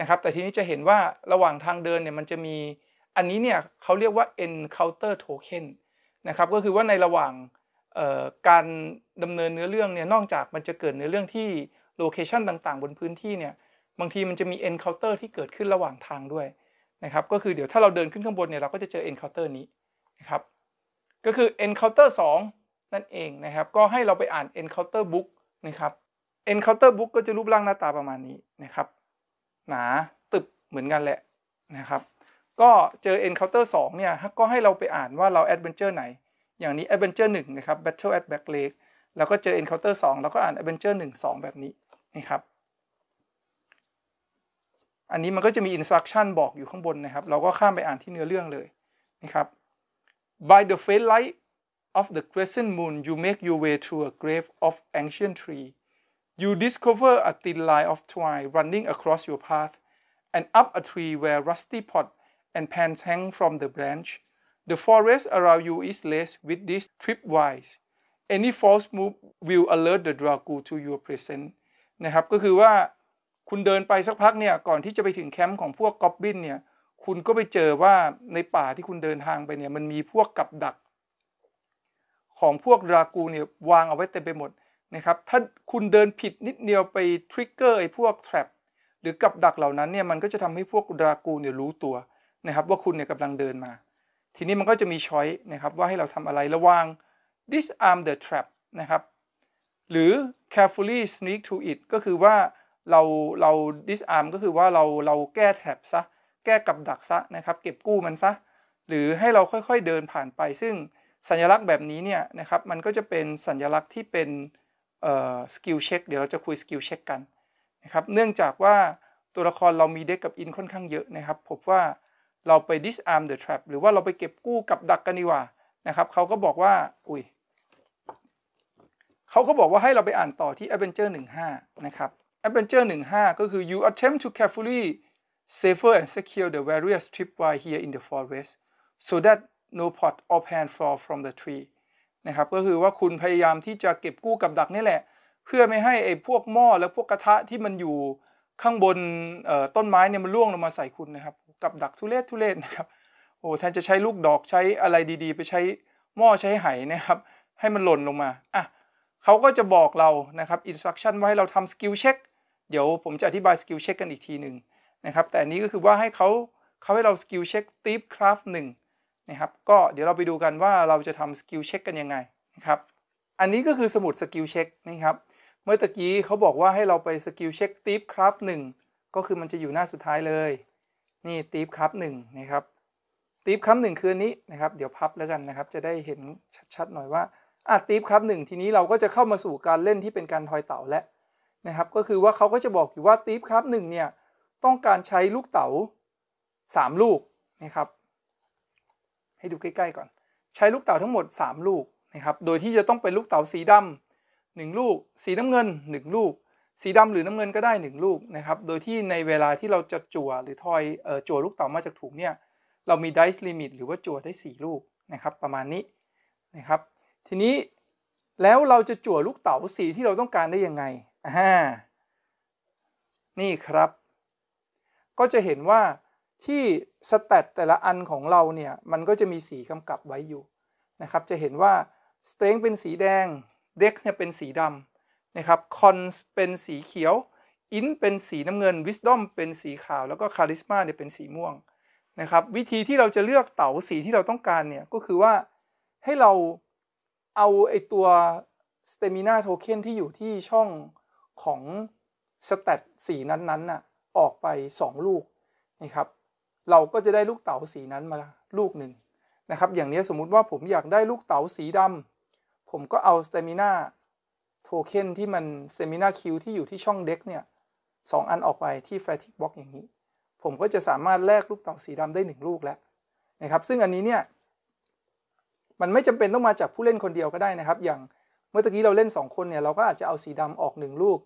นะครับแต่ทีนี้จะเห็นว่าระหว่างทางเดินเนี่ยมันจะมีอันนี้เนี่ยเขาเรียกว่า encounter token นะครับก็คือว่าในระหว่างการดำเนินเนื้อเรื่องเนี่ยนอกจากมันจะเกิดเนื้อเรื่องที่โลเคชันต่างๆบนพื้นที่เนี่ยบางทีมันจะมี encounter ที่เกิดขึ้นระหว่างทางด้วยนะครับก็คือเดี๋ยวถ้าเราเดินขึ้นข้างบนเนี่ยเราก็จะเจอ encounter นี้นะครับก็คือ encounter 2นั่นเองนะครับ ก็ให้เราไปอ่าน Encounter Book นะครับ Encounter Book ก็จะรูปร่างหน้าตาประมาณนี้นะครับหนาตึบเหมือนกันแหละนะครับก็เจอ Encounter 2เนี่ยก็ให้เราไปอ่านว่าเรา Adventure ไหน อย่างนี้ Adventure 1 นะครับ Battle at Black Lake แล้วก็เจอ Encounter 2 แล้วก็อ่าน Adventure 1 2 แบบนี้นะครับอันนี้มันก็จะมี instruction บอกอยู่ข้างบนนะครับ เราก็ข้ามไปอ่านที่เนื้อเรื่องเลยนะครับ by the faint light of the crescent moon, you make your way through a grave of ancient tree. You discover a thin line of twine running across your path, and up a tree where rusty pot and pans hang from the branch. The forest around you is laced with these wires. Any false move will alert the drago to your presence นะครับก็คือว่าคุณเดินไปสักพักเนี่ยก่อนที่จะไปถึงแคมป์ของพวกกอบบินเนี่ยคุณก็ไปเจอว่าในป่าที่คุณเดินทางไปเนี่ยมันมีพวกกับดักของพวกรากูเนี่ยวางเอาไว้เต็มไปหมดนะครับถ้าคุณเดินผิดนิดเดียวไปทริกเกอร์ไอ้พวกแทรปหรือกับดักเหล่านั้นเนี่ย มันก็จะทำให้พวกรากูเนี่ยรู้ตัวนะครับว่าคุณเนี่ยกำลังเดินมา ทีนี้มันก็จะมีช้อยนะครับว่าให้เราทำอะไรระวัง disarm the trap นะครับหรือ carefully sneak to it ก็คือว่าเราเรา disarm ก็คือว่าเราเราแก้แทรปซะ แก้กับดักซะนะครับ เก็บกู้มันซะ หรือให้เราค่อยๆเดินผ่านไปซึ่งสัญลักษณ์แบบนี้เนี่ยนะครับมันก็จะเป็นสัญลักษณ์ที่เป็นสกิลเช็คเดี๋ยวเราจะคุยสกิลเช็คกันนะครับเนื่องจากว่าตัวละครเรามีเด็กกับอินค่อนข้างเยอะนะครับพบว่าเราไป disarm the trap หรือว่าเราไปเก็บกู้กับดักกันดีกว่านะครับเขาก็บอกว่าอุ้ยเขาก็บอกว่าให้เราไปอ่านต่อที่ Adventure 15นะครับ Adventure 15 ก็คือ you attempt to carefully safer and secure the various tripwire here in the forest so that no pot or pan fall from the tree นะครับ ก็คือว่าคุณพยายามที่จะเก็บกู้กับดักนี่แหละ เพื่อไม่ให้ไอ้พวกหม้อและพวกกระทะที่มันอยู่ข้างบนต้นไม้เนี่ยมันร่วงลงมาใส่คุณนะครับกับดักทุเรศทุเรศนะครับโอ้แทนจะใช้ลูกดอกใช้อะไรดีๆ ไปใช้หม้อใช้ไหนะครับ ให้มันหล่นลงมาอ่ะเขาก็จะบอกเรานะครับอินสตรักชั่นว่าให้เราทำสกิลเช็คเดี๋ยว ผมจะอธิบายสกิลเช็คกันอีกทีหนึ่งนะครับแต่อันนี้ก็คือว่าให้เขาเขาให้เราสกิลเช็คตีฟคราฟหนึ่งนะครับก็เดี๋ยวเราไปดูกันว่าเราจะทำสกิลเช็คกันยังไงนะครับอันนี้ก็คือสมุดสกิลเช็คนะครับ เมื่อตะกี้เขาบอกว่าให้เราไปสกิลเช็คทีฟครับหนึ่งก็คือมันจะอยู่หน้าสุดท้ายเลย นี่ทีฟครับหนึ่งนะครับทีฟครับหนึ่งคืนนี้นะครับ เดี๋ยวพับแล้วกันนะครับ จะได้เห็นชัดๆ หน่อยว่าอ่ะทีฟครับหนึ่งทีนี้เราก็จะเข้ามาสู่การเล่นที่เป็นการทอยเต่าแล้วนะครับ ก็คือว่าเขาก็จะบอกอยู่ว่าทีฟครับหนึ่งเนี่ยต้องการใช้ลูกเต๋า3ลูกนะครับให้ดูใกล้ๆก่อนใช้ลูกเต๋าทั้งหมด 3 ลูกนะครับโดยที่จะต้องเป็นลูกเต๋าสีดำ 1 ลูก สีน้ำเงิน 1 ลูก สีดำหรือน้ำเงินก็ได้ 1 ลูกนะครับโดยที่ในเวลาที่เราจะจั่วหรือทอยเอ่อจั่วลูกเต๋ามาจากถุงเนี่ยเรามีไดส์ลิมิตหรือว่าจั่วได้ 4 ลูกนะครับประมาณนี้นะครับ ทีนี้แล้วเราจะจั่วลูกเต๋าสีที่เราต้องการได้ยังไงอ่านี่ครับ ก็จะเห็นว่าที่สเตตแต่ละอันของเราเนี่ยมันก็จะมีสีกำกับไว้อยู่นะครับจะเห็นว่า strength เป็นสีแดง dex เนี่ยเป็นสีดำนะครับ cons เป็นสีเขียว in เป็นสีน้ำเงิน wisdom เป็นสีขาว แล้วก็ charisma เนี่ยเป็นสีม่วงนะครับวิธีที่เราจะเลือกเต๋าสีที่เราต้องการเนี่ย ก็คือว่าให้เราเอาไอตัว stamina token ที่อยู่ที่ช่องของสเตตสีนั้นๆน่ะออกไป 2 ลูกนะครับเราก็จะได้ลูกเต๋าสีนั้นมาลูกหนึ่งนะครับ อย่างนี้สมมุติว่าผมอยากได้ลูกเต๋าสีดำ ผมก็เอาสเตมินาโทเค็นที่มันเซมินาคิวที่อยู่ที่ช่องเด็กเนี่ยสองอันออกไปที่แฟติกบล็อกอย่างนี้ ผมก็จะสามารถแลกลูกเต๋าสีดำได้ 1 ลูกแล้วนะครับ ซึ่งอันนี้เนี่ยมันไม่จำเป็นต้องมาจากผู้เล่นคนเดียวก็ได้นะครับ อย่างเมื่อกี้เราเล่น 2 คนเนี่ยเราก็อาจจะเอาสีดำออก 1 ลูก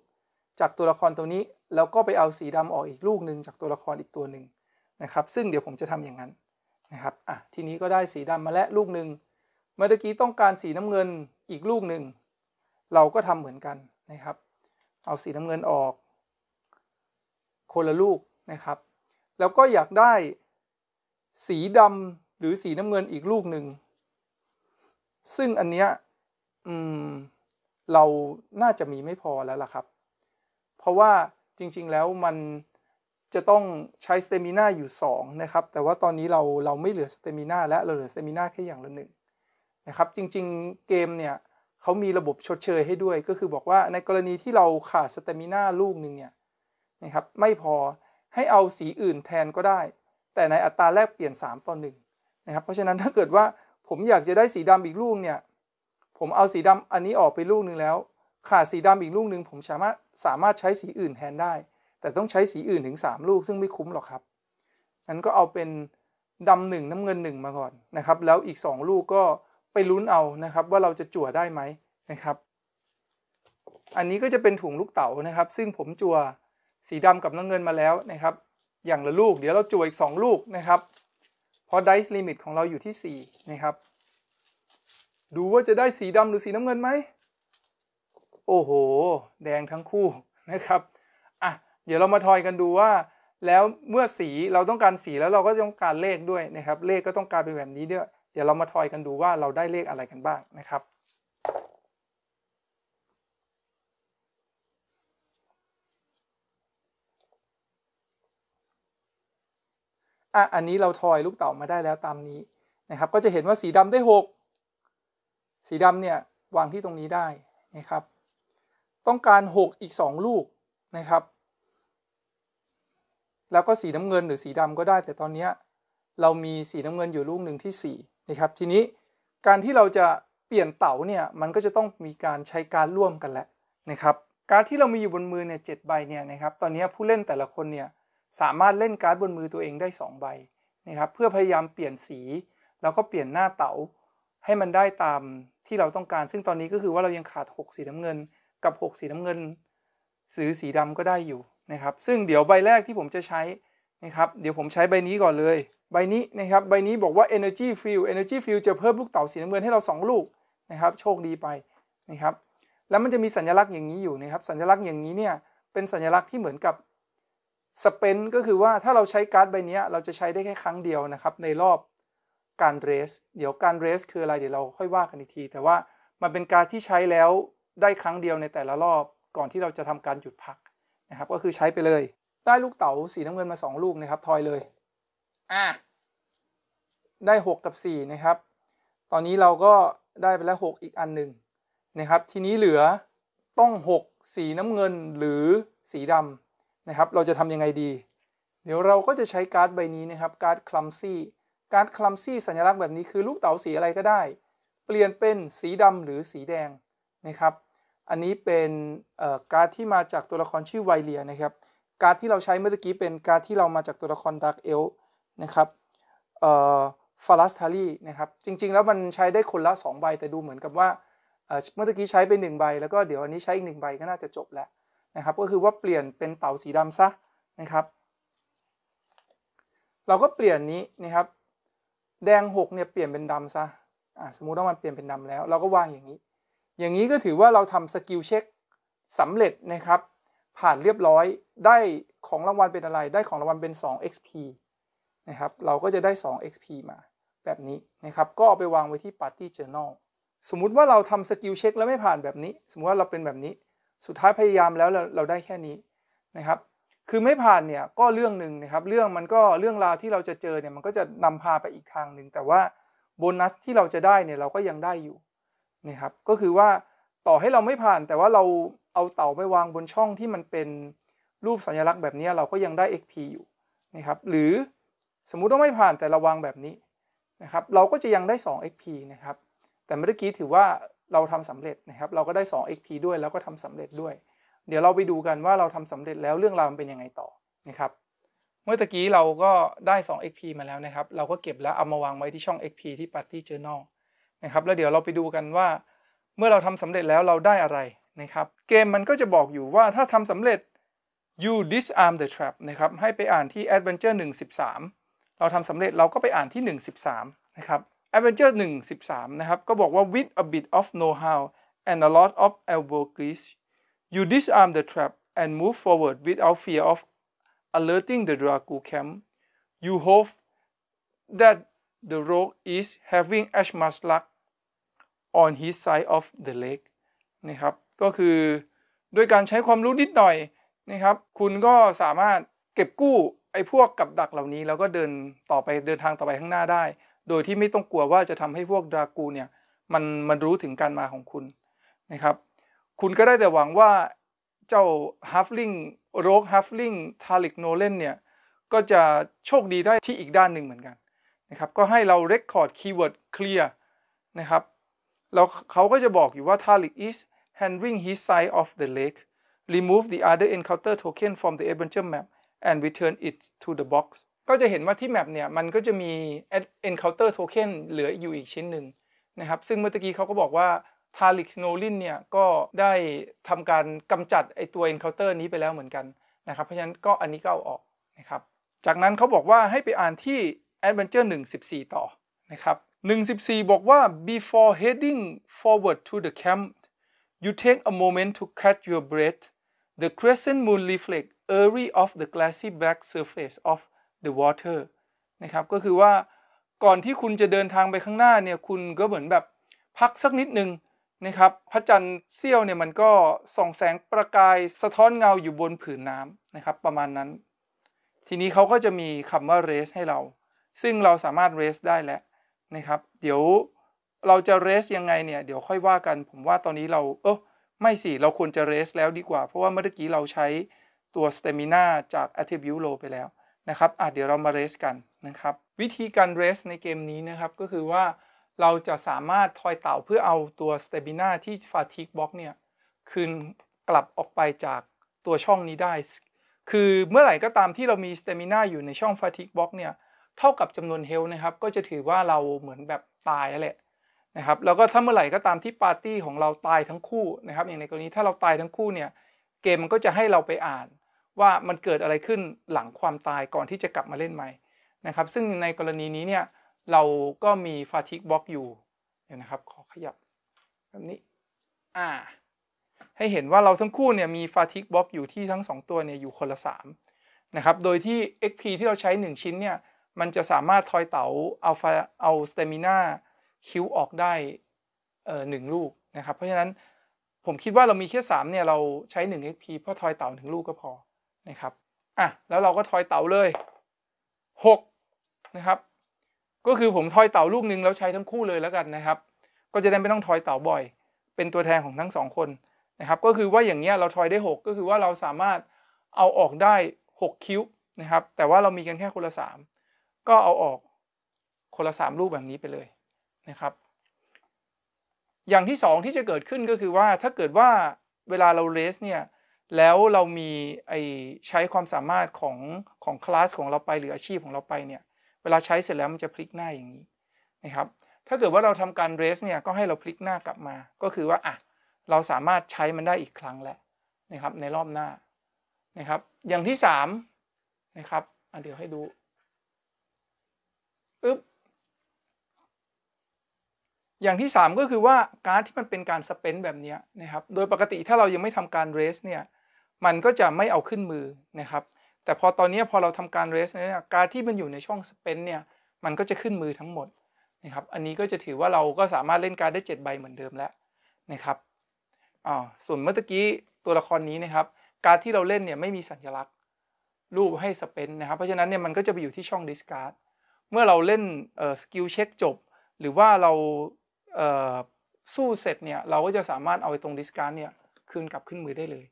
จากตัวละครตัวนี้ แล้วก็ไปเอาสีดำออกอีกลูกหนึ่งจากตัวละครอีกตัวหนึ่งนะครับซึ่งเดี๋ยวผมจะทำอย่างนั้นนะครับอ่ะทีนี้ก็ได้สีดำมาและลูกหนึ่งเมื่อกี้ต้องการสีน้ำเงินอีกลูกหนึ่งเราก็ทำเหมือนกันนะครับ เอาสีน้ำเงินออกคนละลูกนะครับ แล้วก็อยากได้ สีดำหรือสีน้ำเงินอีกลูกหนึ่งซึ่งอันเนี้ยอืมเราน่าจะมีไม่พอแล้วล่ะครับ เพราะว่าจริง ๆแล้วมันจะต้องใช้สเตมิน่าอยู่ 2 นะครับ แต่ว่าตอนนี้เราเราไม่เหลือสเตมิน่าและเราเหลือสเตมิน่าแค่อย่างละหนึ่งนะครับจริงๆ เกมเนี่ยเขามีระบบชดเชยให้ด้วย ก็คือบอกว่าในกรณีที่เราขาดสเตมิน่าลูกหนึ่งเนี่ยนะครับไม่พอให้เอาสีอื่นแทนก็ได้ แต่ในอัตราแลกเปลี่ยน 3ต่อ1นะครับเพราะฉะนั้นถ้าเกิดว่าผมอยากจะได้สีดำอีกลูกเนี่ยผมเอาสีดำอันนี้ออกไปลูกหนึ่งแล้วขาดสีดำอีกลูกหนึ่งผมสามารถสามารถใช้สีอื่นแทนได้แต่ต้องใช้สีอื่นถึง 3 ลูกซึ่งไม่คุ้มหรอกครับ นั้นก็เอาเป็นดำหนึ่งน้ำเงินหนึ่งมาก่อนนะครับ แล้วอีก 2 ลูกก็ไปลุ้นเอานะครับ ว่าเราจะจั่วได้ไหมนะครับ อันนี้ก็จะเป็นถุงลูกเต๋านะครับ ซึ่งผมจั่วสีดำกับน้ำเงินมาแล้วนะครับ อย่างละลูกเดี๋ยวเราจั่วอีก 2 ลูกนะครับเพราะดิส์ลิมิตของเราอยู่ที่ 4 นะครับ ดูว่าจะได้สีดำหรือสีน้ำเงินไหมโอ้โห แดงทั้งคู่นะครับ อ่ะดี๋ยวเรามาทอยกันดูว่าแล้วเมื่อสีเราต้องการสีแล้วเราก็ต้องการเลขด้วยนะครับ เลขก็ต้องการเป็นแบบนี้ด้วยเดี๋ยวเรามาทอยกันดูว่าเราได้เลขอะไรกันบ้างนะครับอ่ะอันนี้เราทอยลูกเต่ามาได้แล้วตามนี้นะครับ ก็จะเห็นว่าสีดำได้ 6 สีดำเนี่ยวางที่ตรงนี้ได้นะครับ ต้องการ 6อีก2 ลูกนะครับแล้วก็สีน้ำเงิน หรือสีดำก็ได้ แต่ตอนนี้เรามีสีน้ำเงินอยู่ลูกหนึ่งที่4นะครับทีนี้การที่เราจะเปลี่ยนเต๋าเนี่ยมันก็จะต้องมีการใช้การร่วมกันแหละนะครับการที่เรามีอยู่บนมือเนี่ยเใบเนี่ยนะครับตอนนี้ผู้เล่นแต่ละคนเนี่ยสามารถเล่นการ์ดบนมือตัวเองได้ 2ใบนะครับเพื่อพยายามเปลี่ยนสี แล้วก็เปลี่ยนหน้าเต๋าให้มันได้ตามที่เราต้องการ ซึ่งตอนนี้ก็คือว่าเรายังขาด 6 สีน้ำเงินกับ 6 สีน้ำเงินหรือสีดำก็ได้อยู่นะครับซึ่งเดี๋ยวใบแรกที่ผมจะใช้นะครับเดี๋ยวผมใช้ใบนี้ก่อนเลย ใบนี้นะครับใบนี้บอกว่า energy field energy field จะเพิ่มลูกเต๋าสีน้ำเงินให้เรา2ลูกนะครับโชคดีไปนะครับแล้วมันจะมีสัญลักษณ์อย่างนี้อยู่นะครับสัญลักษณ์อย่างนี้เนี่ย เป็นสัญลักษณ์ที่เหมือนกับสเปนก็คือว่าถ้าเราใช้การ์ดใบนี้ เราจะใช้ได้แค่ครั้งเดียวนะครับในรอบการเรส เดี๋ยวการเรสคืออะไรเดี๋ยวเราค่อยว่ากันอีกที แต่ว่ามันเป็นการที่ใช้แล้วได้ครั้งเดียวในแต่ละรอบก่อนที่เราจะทำการหยุดพักนะครับก็คือใช้ไปเลย ได้ลูกเต๋าสีน้ำเงินมา 2 ลูกนะครับทอยเลยอ่ะได้ 6 กับ 4 นะครับ ตอนนี้เราก็ได้ไปแล้ว 6 อีกอันหนึ่งนะครับ ทีนี้เหลือต้อง 6 สีน้ำเงินหรือสีดำนะครับ เราจะทํำยังไงดี เดี๋ยวเราก็จะใช้การ์ดใบนี้นะครับ การ์ดคลัมซี่ การ์ดคลัมซี่สัญลักษณ์แบบนี้คือลูกเต๋าสีอะไรก็ได้ เปลี่ยนเป็นสีดำหรือสีแดงนะครับอันนี้เป็นการ์ดที่มาจากตัวละครชื่อไวเลียนะครับการ์ดที่เราใช้เมื่อกี้เป็นการ์ดที่เรามาจากตัวละครดักเอลนะครับฟาลัสทารีนะครับจริงๆแล้วมันใช้ได้คนละ2ใบแต่ดูเหมือนกับว่าเมื่อกี้ใช้ไป 1ใบแล้วก็เดี๋ยวอันนี้ใช้อีก1ใบก็น่าจะจบแล้วนะครับก็คือว่าเปลี่ยนเป็นเต่าสีดำซะนะครับ เราก็เปลี่ยนนี้นะครับแดง6เนี่ยเปลี่ยนเป็นดำซะสมมุติว่ามันเปลี่ยนเป็นดำแล้วเราก็วางอย่างนี้อย่างนี้ก็ถือว่าเราทำสกิลเช็คสำเร็จนะครับผ่านเรียบร้อยได้ของรางวัลเป็นอะไรได้ของรางวัลเป็น 2 XP นะครับเราก็จะได้ 2 XP มา แบบนี้นะครับก็เอาไปวางไว้ที่ Party Journal สมมุติว่าเราทำสกิลเช็คแล้วไม่ผ่านแบบนี้ สมมติว่าเราเป็นแบบนี้สุดท้ายพยายามแล้วเราเราได้แค่นี้ นะครับ คือไม่ผ่านเนี่ยก็เรื่องหนึ่งนะครับเรื่องมันก็เรื่องราวที่เราจะเจอเนี่ยมันก็จะนำพาไปอีกทางหนึ่งแต่ว่าโบนัสที่เราจะได้เนี่ยเราก็ยังได้อยู่นะครับ ก็คือว่าต่อให้เราไม่ผ่าน แต่ว่าเราเอาเต่าไปวางบนช่องที่มันเป็นรูปสัญลักษณ์แบบนี้เราก็ยังได้ XP อยู่นะครับ หรือสมมุติว่าไม่ผ่านแต่เราวางแบบนี้นะครับเราก็จะยังได้ 2 XP นะครับ แต่เมื่อกี้ถือว่าเราทำสำเร็จนะครับเราก็ได้2 XP ด้วยแล้วก็ทำสำเร็จด้วย เดี๋ยวเราไปดูกันว่าเราทำสำเร็จแล้วเรื่องราวมันเป็นยังไงต่อนะครับ เมื่อกี้เราก็ได้2 XP มาแล้วนะครับเราก็เก็บแล้วเอามาวางไว้ที่ช่อง XP ที่ Party Journal นะครับแล้วเดี๋ยวเราไปดูกันว่าเมื่อเราทำสำเร็จแล้วเราได้อะไรนะครับเกมมันก็จะบอกอยู่ว่าถ้าทำสำเร็จ you disarm the trap นะครับให้ไปอ่านที่ adventure 113เราทำสำเร็จเราก็ไปอ่านที่113นะครับ adventure 113นะครับก็บอกว่า with a bit of know-how and a lot of elbow grease you disarm the trap and move forward without fear of alerting the Dragu camp you hope that the rogue is having as much luck on his side of the lake นะครับ ก็คือด้วยการใช้ความรู้นิดหน่อยนะครับ คุณก็สามารถเก็บกู้ ไอ้พวกกับดักเหล่านี้ แล้วก็เดินต่อไป เดินทางต่อไปข้างหน้าได้ โดยที่ไม่ต้องกลัวว่าจะทำให้พวกดรากูเนี่ยมันมันรู้ถึงการมาของคุณนะครับ คุณก็ได้แต่หวังว่า เจ้าฮัฟลิงโรกฮัฟลิงทาลิกโนเลนเนี่ยก็จะโชคดีได้ที่อีกด้านหนึ่งเหมือนกันนะครับก็ให้เราเรคคอร์ดคีย์เวิร์ดเคลียร์นะครับแล้วเขาก็จะบอกอยู่ว่า Talik is handling his side of the lake remove the other encounter token from the adventure map and return it to the box ก็จะเห็นว่าที่แมปเนี่ย มันก็จะมี encounter token เหลืออยู่อีกชิ้นหนึ่งนะครับ ซึ่งเมื่อกี้เขาก็บอกว่าทาริกโนลินเนี่ย ก็ได้ทำการกำจัดไอตัว encounter นี้ไปแล้วเหมือนกันนะครับ เพราะฉะนั้นก็อันนี้ก็เอาออกนะครับ จากนั้นเขาบอกว่าให้ไปอ่านที่ adventure 1 14 ต่อนะครับ114 บอกว่า before heading forward to the camp you take a moment to catch your breath the crescent moon reflect early off the glassy black surface of the water นะครับก็คือว่าก่อนที่คุณจะเดินทางไปข้างหน้าเนี่ย คุณก็เหมือนแบบพักสักนิดนึงนะครับพระจันทร์เสี้ยวเนี่ยมันก็ส่องแสงประกายสะท้อนเงาอยู่บนผืนน้ำนะครับประมาณนั้น ทีนี้เขาก็จะมีคำว่า race ให้เรา ซึ่งเราสามารถ race ได้แล้วนะครับเดี๋ยวเราจะเรสยังไงเนี่ย เดี๋ยวค่อยว่ากันผมว่าตอนนี้เรา เออไม่สิ เราควรจะเรสแล้วดีกว่า เพราะว่าเมื่อกี้เราใช้ตัว stamina จาก attribute low ไปแล้วนะครับอ่ะเดี๋ยวเรามาเรสกันนะครับ วิธีการเรสในเกมนี้นะครับก็คือว่าเราจะสามารถทอยเต่าเพื่อเอาตัว stamina ที่ fatigue block เนี่ยคืนกลับออกไปจากตัวช่องนี้ได้ คือเมื่อไหร่ก็ตามที่เรามี stamina อยู่ในช่อง fatigue block เนี่ยเท่ากับจำนวนเฮลนะครับ ก็จะถือว่าเราเหมือนแบบตายแหละนะครับแล้วก็ถ้าเมื่อไหร่ก็ตามที่ปาร์ตี้ของเราตายทั้งคู่นะครับอย่างในกรณีถ้าเราตายทั้งคู่เนี่ย เกมมันก็จะให้เราไปอ่าน ว่ามันเกิดอะไรขึ้นหลังความตายก่อนที่จะกลับมาเล่นใหม่นะครับซึ่งในกรณีนี้เนี่ย เราก็มีฟาทิกบล็อกอยู่นะครับ ขอขยับ แบบนี้อ่าให้เห็นว่าเราทั้งคู่เนี่ยมีฟาทิกบล็อกอยู่ที่ทั้ง2ตัวเนี่ยอยู่คนละ3นะครับโดยที่ XP ที่เราใช้1ชิ้นเนี่ยมันจะสามารถทอยเต๋าเอาเอาสเตมิน่าคิวออกได้หนึ่งลูกนะครับเพราะฉะนั้นผมคิดว่าเรามีแค่3เนี่ยเราใช้1 xp เพราะทอยเต๋างลูกก็พอนะครับอ่ะแล้วเราก็ทอยเต๋าเลย6นะครับก็คือผมทอยเต๋าลูกนึงแล้วใช้ทั้งคู่เลยแล้วกันนะครับก็จะได้ไม่ต้องทอยเต๋าบ่อย เป็นตัวแทนของทั้ง2คนนะครับก็คือว่าอย่างเงี้ยเราทอยได้ 6 ก็คือว่าเราสามารถเอาออกได้6คิวนะครับแต่ว่าเรามีกันแค่คนละ 3ก็เอาออกคนละ 3 รูปแบบนี้ไปเลยนะครับ อย่างที่ 2 ที่จะเกิดขึ้นก็คือว่าถ้าเกิดว่าเวลาเราเลสเนี่ย แล้วเรามีไอใช้ความสามารถของของคลาสของเราไป หรืออาชีพของเราไปเนี่ย เวลาใช้เสร็จแล้วมันจะพลิกหน้าอย่างนี้นะครับ ถ้าเกิดว่าเราทำการเรสเนี่ยก็ให้เราพลิกหน้ากลับมา ก็คือว่าอ่ะเราสามารถใช้มันได้อีกครั้งแล้วนะครับในรอบหน้านะครับ อย่างที่3นะครับเดี๋ยวให้ดูปึ๊บอย่างที่ 3 ก็คือว่าการที่มันเป็นการสเปนแบบนี้นะครับ โดยปกติถ้าเรายังไม่ทำการเรสเนี่ยมันก็จะไม่เอาขึ้นมือนะครับ แต่พอตอนนี้พอเราทำการเรสเนี่ยการที่มันอยู่ในช่องสเปนเนี่ยมันก็จะขึ้นมือทั้งหมดนะครับ อันนี้ก็จะถือว่าเราก็สามารถเล่นการดได้ 7 ใบเหมือนเดิมแล้วนะครับอ๋อส่วนเมื่อกี้ตัวละครนี้นะครับ การที่เราเล่นเนี่ยไม่มีสัญลักษณ์รูปให้สเปนนะครับ เพราะฉะนั้นเนี่ยมันก็จะไปอยู่ที่ช่องดิสการ์ดเมื่อเราเล่นสกิลเช็คจบ หรือว่าเราสู้เสร็จเนี่ย เราก็จะสามารถเอาไปตรงดิสการ์เนี่ยคืนกลับขึ้นมือได้เลย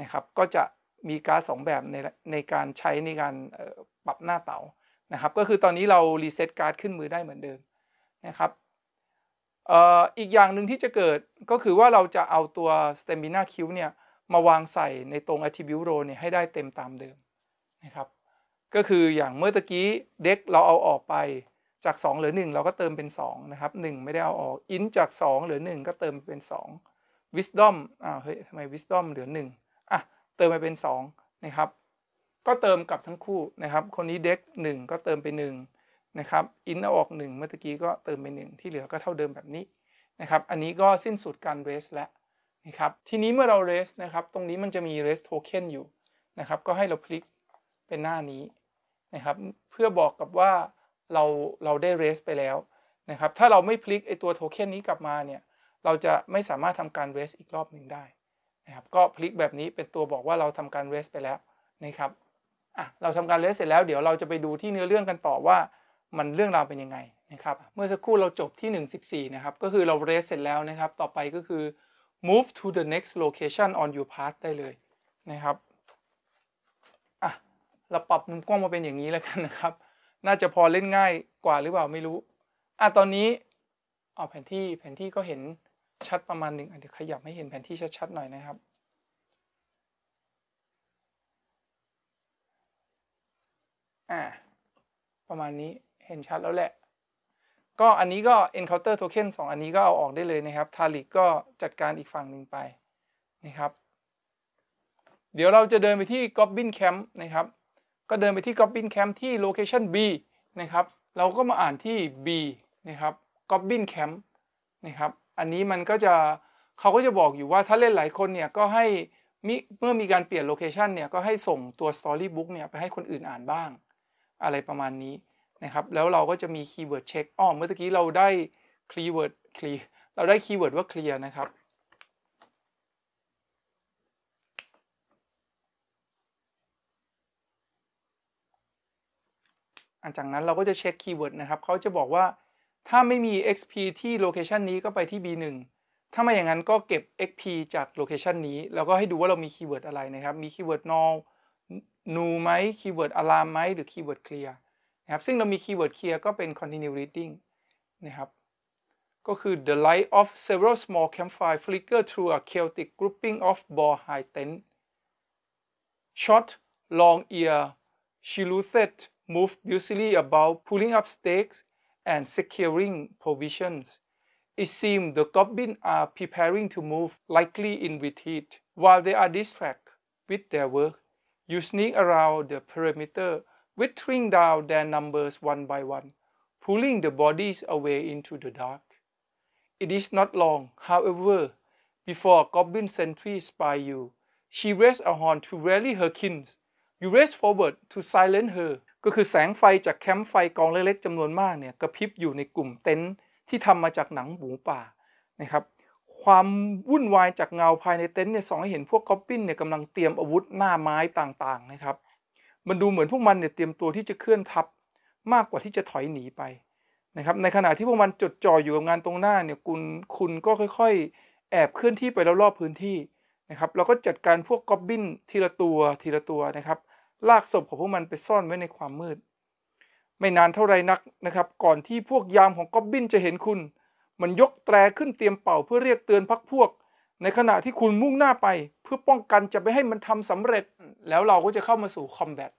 นะครับ ก็จะมีการสองแบบในในการใช้ในการปรับหน้าเตานะครับ ก็คือตอนนี้เรารีเซ็ตการ์ดขึ้นมือได้เหมือนเดิมนะครับอีกอย่างหนึ่งที่จะเกิดก็คือว่าเราจะเอาตัว Stamina Q เนี่ยมาวางใส่ในตรง Attribute Row เนี่ยให้ได้เต็มตามเดิมนะครับก็คืออย่างเมื่อตะกี้เด็กเราเอาออกไปจาก 2เหลือ 1 เราก็เติมเป็น2นะครับ1ไม่ได้เอาออกอินจาก2เหลือ 1 ก็เติมเป็น 2 wisdom อ้าวเฮ้ยทำไม wisdom เหลือ1อ่ะเติมไปเป็น2นะครับก็เติมกับทั้งคู่นะครับ คนนี้เด็ก1ก็เติมไป1นะครับอินเอาออก1 เมื่อตะกี้ก็เติมไป1ที่เหลือก็เท่าเดิมแบบนี้นะครับอันนี้ก็สิ้นสุดการ raise แล้วนะครับทีนี้เมื่อเรา raise นะครับ ตรงนี้มันจะมี raise token อยู่นะครับก็ให้เราพลิกเป็นหน้านี้ะครับ เพื่อบอกกับว่าเราเราได้เรสไปแล้วนะครับ ถ้าเราไม่พลิกไอตัวโทเค็นนี้กลับมาเนี่ยเราจะไม่สามารถทำการเรสอีกรอบหนึ่งได้นะครับ ก็พลิกแบบนี้เป็นตัวบอกว่าเราทำการเรสไปแล้วนะครับอ่ะเราทำการเรสเสร็จแล้วเดี๋ยวเราจะไปดูที่เนื้อเรื่องกันต่อว่ามันเรื่องราวเป็นยังไงนะครับ เมื่อสักครู่เราจบที่1.14นะครับ ก็คือเราเรสเสร็จแล้วนะครับต่อไปก็คือ move to the next location on your path ได้เลยนะครับเราปรับมุมกล้องมาเป็นอย่างนี้แล้วกันนะครับ น่าจะพอเล่นง่ายกว่าหรือเปล่าไม่รู้ อ่ะตอนนี้เอาแผนที่แผนที่ก็เห็นชัดประมาณหนึ่งเดี๋ยวขยับให้เห็นแผนที่ชัดๆหน่อยนะครับ อ่าประมาณนี้เห็นชัดแล้วแหละ ก็อันนี้ก็ encounter token 2 อันนี้ก็เอาออกได้เลยนะครับทาริกก็จัดการอีกฝั่งหนึ่งไปนะครับ เดี๋ยวเราจะเดินไปที่ goblin camp นะครับก็เดินไปที่ Goblin Camp ที่ Location B นะครับ เราก็มาอ่านที่ B นะครับ Goblin Camp นะครับ อันนี้มันก็จะเขาก็จะบอกอยู่ว่าถ้าเล่นหลายคนเนี่ย ก็ให้มิเมื่อมีการเปลี่ยนโลเคชันเนี่ยก็ให้ส่งตัวสตอรี่บุ๊กเนี่ย ไปให้คนอื่นอ่านบ้าง อะไรประมาณนี้นะครับ แล้วเราก็จะมีคีย์เวิร์ดเช็คอ้อเมื่อกี้เราได้คีย์เวิร์ดคลีเราได้คีย์เวิร์ดว่าเคลียร์นะครับอันจากนั้นเราก็จะเช็คคีย์เวิร์ดนะครับ เขาจะบอกว่าถ้าไม่มี xp ที่โลเคชันนี้ก็ไปที่ b1 ถ้าไม่อย่างนั้นก็เก็บ xp จากโลเคชันนี้ แล้วก็ให้ดูว่าเรามีคีย์เวิร์ดอะไรนะครับ มีคีย์เวิร์ด n อ l นูไหมคีย์เวิร์ด alarm ไหม หรือคีย์เวิร์ด clear นะครับ ซึ่งเรามีคีย์เวิร์ด clear ก็เป็น continue reading นะครับ ก็คือ the light of several small campfire flicker through a chaotic grouping of ball high tent shot r long ear s h l l o e t t e move usually about pulling up stakes and securing provisions. It seems the goblins are preparing to move, likely in retreat. While they are distracted with their work, you sneak around the perimeter, whittling down their numbers one by one, pulling the bodies away into the dark. It is not long, however, before a goblin sentry spies you. She raises a horn to rally her kin you race forward to silence her ก็คือแสงไฟจากแคมป์ไฟกองเล็ก ๆจำนวนมากเนี่ยกระพริบอยู่ในกลุ่มเต็นท์ที่ทำมาจากหนังหมูป่านะครับ ความวุ่นวายจากเงาภายในเต็นท์เนี่ยส่องให้เห็นพวกคอปปินเนี่ยกำลังเตรียมอาวุธหน้าไม้ต่างๆนะครับ มันดูเหมือนพวกมันเนี่ยเตรียมตัวที่จะเคลื่อนทับมากกว่าที่จะถอยหนีไปนะครับ ในขณะที่พวกมันจดจ่ออยู่กับงานตรงหน้าเนี่ยคุณคุณก็ค่อย ๆแอบเคลื่อนที่ไปรอบๆพื้นที่นะครับเราก็จัดการพวกกอบบินทีละตัวทีละตัวนะครับลากศพของพวกมันไปซ่อนไว้ในความมืด ไม่นานเท่าไรนักนะครับก่อนที่พวกยามของกอบบินจะเห็นคุณ มันยกแตรขึ้นเตรียมเป่าเพื่อเรียกเตือนพักพวกในขณะที่คุณมุ่งหน้าไป เพื่อป้องกันจะไม่ให้มันทำสำเร็จ แล้วเราก็จะเข้ามาสู่คอมแบท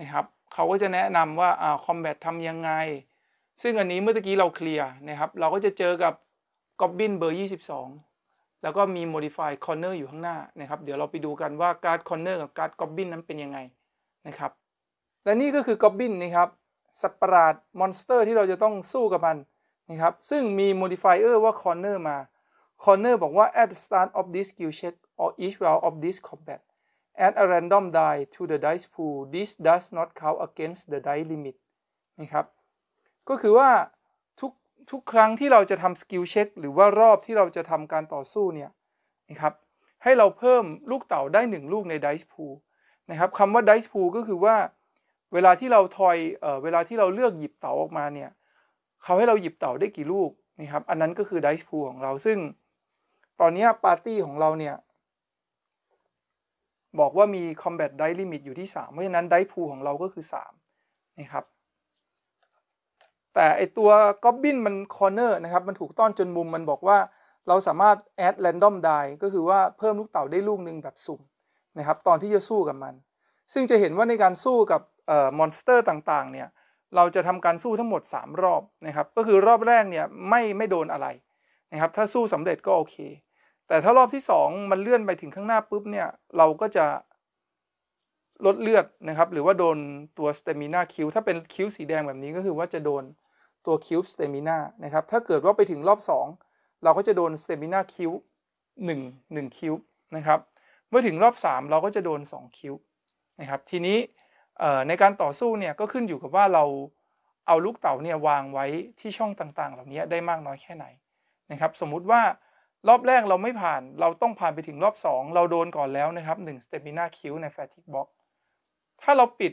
นะครับเขาก็จะแนะนำว่าอ่าคอมแบททำยังไง ซึ่งอันนี้เมื่อกี้เราเคลียร์นะครับเราก็จะเจอกับกอบบินเบอร์ 22แล้วก็มี modify corner อยู่ข้างหน้านะครับ เดี๋ยวเราไปดูกันว่าการ r d corner กับการ r d goblin นั้นเป็นยังไงนะครับ และนี่ก็คือ goblin นะครับ สัตว์ประหลาด monster ที่เราจะต้องสู้กับมันนะครับ ซึ่งมี modifier ว่า corner มา corner บอกว่า at the start of this skill check or each round of this combat add a random die to the dice pool this does not count against the die limit นะครับ ก็คือว่าทุกครั้งที่เราจะทำสกิลเช็คหรือว่ารอบที่เราจะทำการต่อสู้เนี่ยนะครับ ให้เราเพิ่มลูกเต่าได้ 1 ลูกในไดส์พูลนะครับคำว่าไดส์พูลก็คือว่าเวลาที่เราทอยเเวลาที่เราเลือกหยิบเต่าออกมาเนี่ยเขาให้เราหยิบเต่าได้กี่ลูกนะครับ อันนั้นก็คือไดส์พูลของเราซึ่งตอนนี้ปาร์ตี้ของเราเนี่ย บอกว่ามีคอมแบทไดลิมิตอยู่ที่ 3 เพราะฉะนั้นไดส์พูลของเราก็คือ3 นะครับแต่ไอตัวก็บินมันคอร์เนอร์นะครับ มันถูกต้อนจนมุมมันบอกว่าเราสามารถแอดแรนดอมได้ก็คือว่าเพิ่มลูกเต่าได้ลูกหนึ่งแบบสุ่ม นะครับ ตอนที่จะสู้กับมัน ซึ่งจะเห็นว่าในการสู้กับมอนสเตอร์ต่าง ๆ เนี่ย เราจะทำการสู้ทั้งหมด 3 รอบนะครับ ก็คือรอบแรกเนี่ย ไม่ไม่โดนอะไร นะครับ ถ้าสู้สำเร็จก็โอเค แต่ถ้ารอบที่ 2 มันเลื่อนไปถึงข้างหน้าปุ๊บเนี่ยเราก็จะลดเลือดนะครับหรือว่าโดนตัวสเตมินาคิวถ้าเป็นคิวสีแดงแบบนี้ก็คือว่าจะโดนตัวคิวสเตมินานะครับ ถ้าเกิดว่าไปถึงรอบ 2 เราก็จะโดนสเตมินาคิวหนึ่งหนึ่งคิวนะครับ เมื่อถึงรอบ 3 เราก็จะโดน2คิวนะครับ ทีนี้ในการต่อสู้เนี่ยก็ขึ้นอยู่กับว่าเราเอาลูกเต๋าเนี่ยวางไว้ที่ช่องต่างๆ เหล่านี้ได้มากน้อยแค่ไหน นะครับ สมมุติว่ารอบแรกเราไม่ผ่าน เราต้องผ่านไปถึงรอบ 2 เราโดนก่อนแล้วนะครับ1 s t ต m i n a คิวใน fatigue box ถ้าเราปิด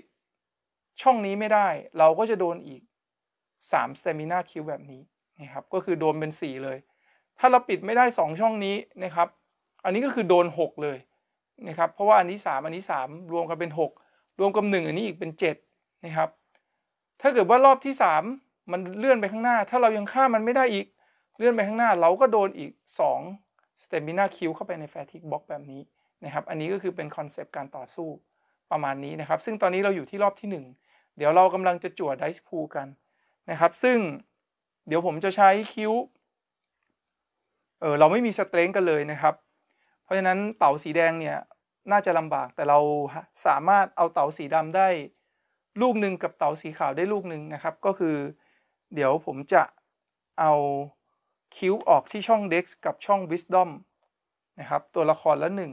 ช่องนี้ไม่ได้ เราก็จะโดนอีก3 stamina วแบบนี้นะครับก็คือโดนเป็น 4 เลย ถ้าเราปิดไม่ได้ 2 ช่องนี้นะครับอันนี้ก็คือโดน 6 เลยนะครับเพราะว่าอันนี้ 3 อันนี้ 3 รวมกันเป็น 6 รวมกับ 1 อันนี้อีกเป็น7นะครับถ้าเกิดว่ารอบที่ 3 มันเลื่อนไปข้างหน้า ถ้าเรายังฆ่ามันไม่ได้อีกเลื่อนไปข้างหน้า เราก็โดนอีก 2 stamina วเข้าไปในแฟทิกบล็อกแบบนี้นะครับอันนี้ก็คือเป็นคอนเซปต์การต่อสู้ประมาณนี้นะครับซึ่งตอนนี้เราอยู่ที่รอบที่ 1 เดี๋ยวเรากำลังจะจั่วไดส์พูกันนะครับซึ่งเดี๋ยวผมจะใช้คิ้วเออเราไม่มีสเตรนกันเลยนะครับ เพราะฉะนั้นเต่าสีแดงเนี่ย น่าจะลำบากแต่เราสามารถเอาเต่าสีดำได้ ลูกหนึ่งกับเต่าสีขาวได้ลูกหนึ่งนะครับ ก็คือเดี๋ยวผมจะเอาคิ้วออกที่ช่อง Dex กับช่องวิสตอมนะครับตัวละครละหนึ่ง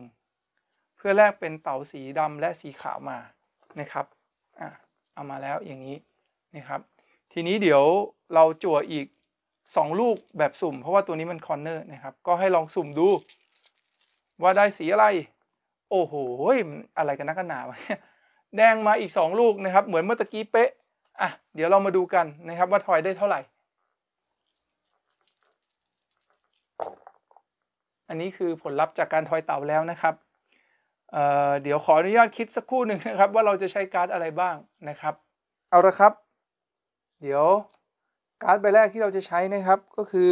เพื่อแลกเป็นเต่าสีดำและสีขาวมานะครับอ่ะเอามาแล้วอย่างนี้นะครับทีนี้ เดี๋ยวเราจั่วอีก 2 ลูกแบบสุ่ม เพราะว่าตัวนี้มันคอนเนอร์นะครับ ก็ให้ลองสุ่มดู ว่าได้สีอะไร โอ้โหอะไรกันนักหนาวแดงมาอีก 2 ลูกนะครับ เหมือนเมื่อตะกี้เป๊ะอ่ะเดี๋ยวเรามาดูกันนะครับว่าถอยได้เท่าไหร่ อันนี้คือผลลัพธ์จากการถอยเต่าแล้วนะครับเเดี๋ยวขออนุญาตคิดสักครู่หนึ่งนะครับ ว่าเราจะใช้การ์ดอะไรบ้างนะครับ เอาละครับเดี๋ยวการ์ดใบแรกที่เราจะใช้นะครับก็คือ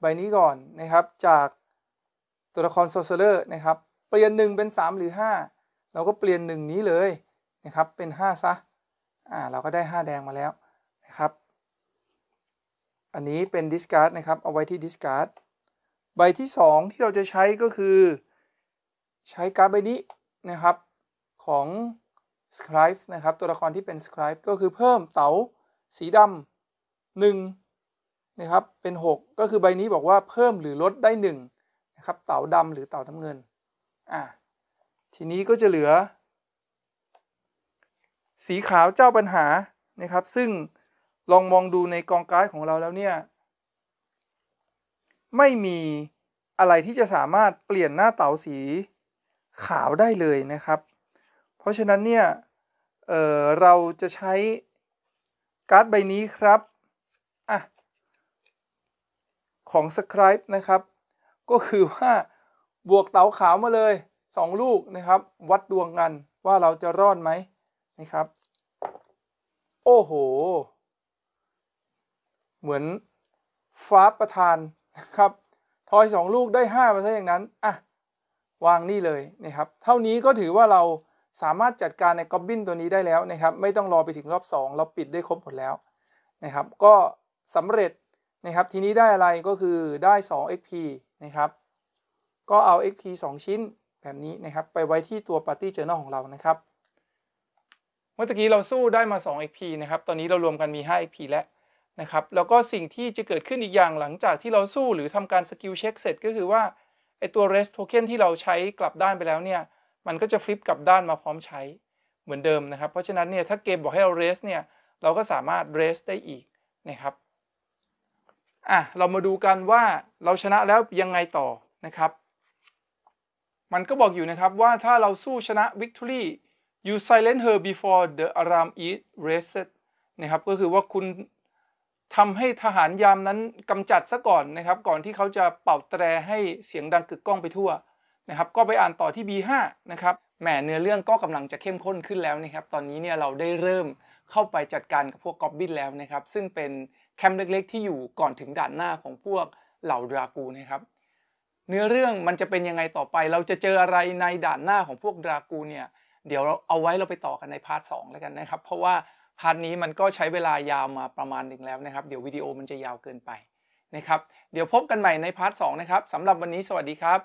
ใบนี้ก่อนนะครับจากตัวละครโซเซอร์นะครับเปลี่ยน1เป็น 3 หรือ 5 เราก็เปลี่ยน1นี้เลยนะครับเป็น 5 ซะอ่าเราก็ได้ 5 แดงมาแล้วนะครับอันนี้เป็นดิสการ์ดนะครับเอาไว้ที่ดิสการ์ดใบที่ 2 ที่เราจะใช้ก็คือ ใช้การ์ดใบนี้นะครับของ Scribe นะครับตัวละครที่เป็น Scribe ก็คือเพิ่มเต๋าสีดำหนึ่งนะครับ เป็น 6 ก็คือใบนี้บอกว่าเพิ่มหรือลดได้ 1 นะครับ เต่าดำหรือเต่าน้ำเงิน อ่ะ ทีนี้ก็จะเหลือ สีขาวเจ้าปัญหานะครับ ซึ่งลองมองดูในกองการ์ดของเราแล้วเนี่ย ไม่มีอะไรที่จะสามารถเปลี่ยนหน้าเต่าสีขาวได้เลยนะครับ เพราะฉะนั้นเนี่ยเเราจะใช้การ์ดใบนี้ครับอะของ s c r i b e นะครับ ก็คือว่า บวกเต๋าขาวมาเลย2ลูกนะครับวัดดวงกันว่าเราจะรอดไหมนะครับ โอ้โห เหมือน ฟ้าประทานนะครับ ทอย2 ลูกได้5มาซะอย่างนั้น อ่ะ วางนี่เลยนะครับ เท่านี้ก็ถือว่าเราสามารถจัดการในก๊อบบินตัวนี้ได้แล้วนะครับไม่ต้องรอไปถึงรอบ 2 เราปิดได้ครบหมดแล้วนะครับ ก็สำเร็จนะครับทีนี้ได้อะไรก็คือได้ 2 XP นะครับ ก็เอา XP 2 ชิ้นแบบนี้นะครับไปไว้ที่ตัว Party Journal ของเรานะครับ เมื่อกี้เราสู้ได้มา 2 XP นะครับตอนนี้เรารวมกันมี 5 XP แล้วนะครับแล้วก็สิ่งที่จะเกิดขึ้นอีกอย่างหลังจากที่เราสู้หรือทำการสกิลเช็คเสร็จ ก็คือว่าไอตัว rest token ที่เราใช้กลับด้านไปแล้วเนี่ยมันก็จะฟลิปกลับด้านมาพร้อมใช้เหมือนเดิมนะครับเพราะฉะนั้นเนี่ยถ้าเกมบอกให้เราเรสเนี่ย เราก็สามารถเรสได้อีกนะครับ อ่ะ เรามาดูกันว่าเราชนะแล้วยังไงต่อนะครับ มันก็บอกอยู่นะครับว่าถ้าเราสู้ชนะ Victory you silent her before the alarm is raised นะครับ ก็คือว่าคุณทำให้ทหารยามนั้นกำจัดซะก่อนนะครับ ก่อนที่เขาจะเป่าแตรให้เสียงดังกึกก้องไปทั่วนะครับก็ไปอ่านต่อที่ B5 นะครับแหมเนื้อเรื่องก็กำลังจะเข้มข้นขึ้นแล้วนะครับตอนนี้เนี่ยเราได้เริ่มเข้าไปจัดการกับพวกกอบบินแล้วนะครับซึ่งเป็นแคมป์เล็กๆ ที่อยู่ก่อนถึงด่านหน้าของพวกเหล่าดรากูนะครับ เนื้อเรื่องมันจะเป็นยังไงต่อไป เราจะเจออะไรในด่านหน้าของพวกดรากูเนี่ยเดี๋ยวเราเอาไว้เราไปต่อกันในพาร์ทสแล้วกันนะครับเพราะว่าพาร์ทนี้มันก็ใช้เวลายาวมาประมาณหนึ่งแล้วนะครับเดี๋ยววิดีโอมันจะยาวเกินไปนะครับเดี๋ยวพบกันใหม่ในพาร์ทสนะครับสำหรับวันนี้สวัสดีครับ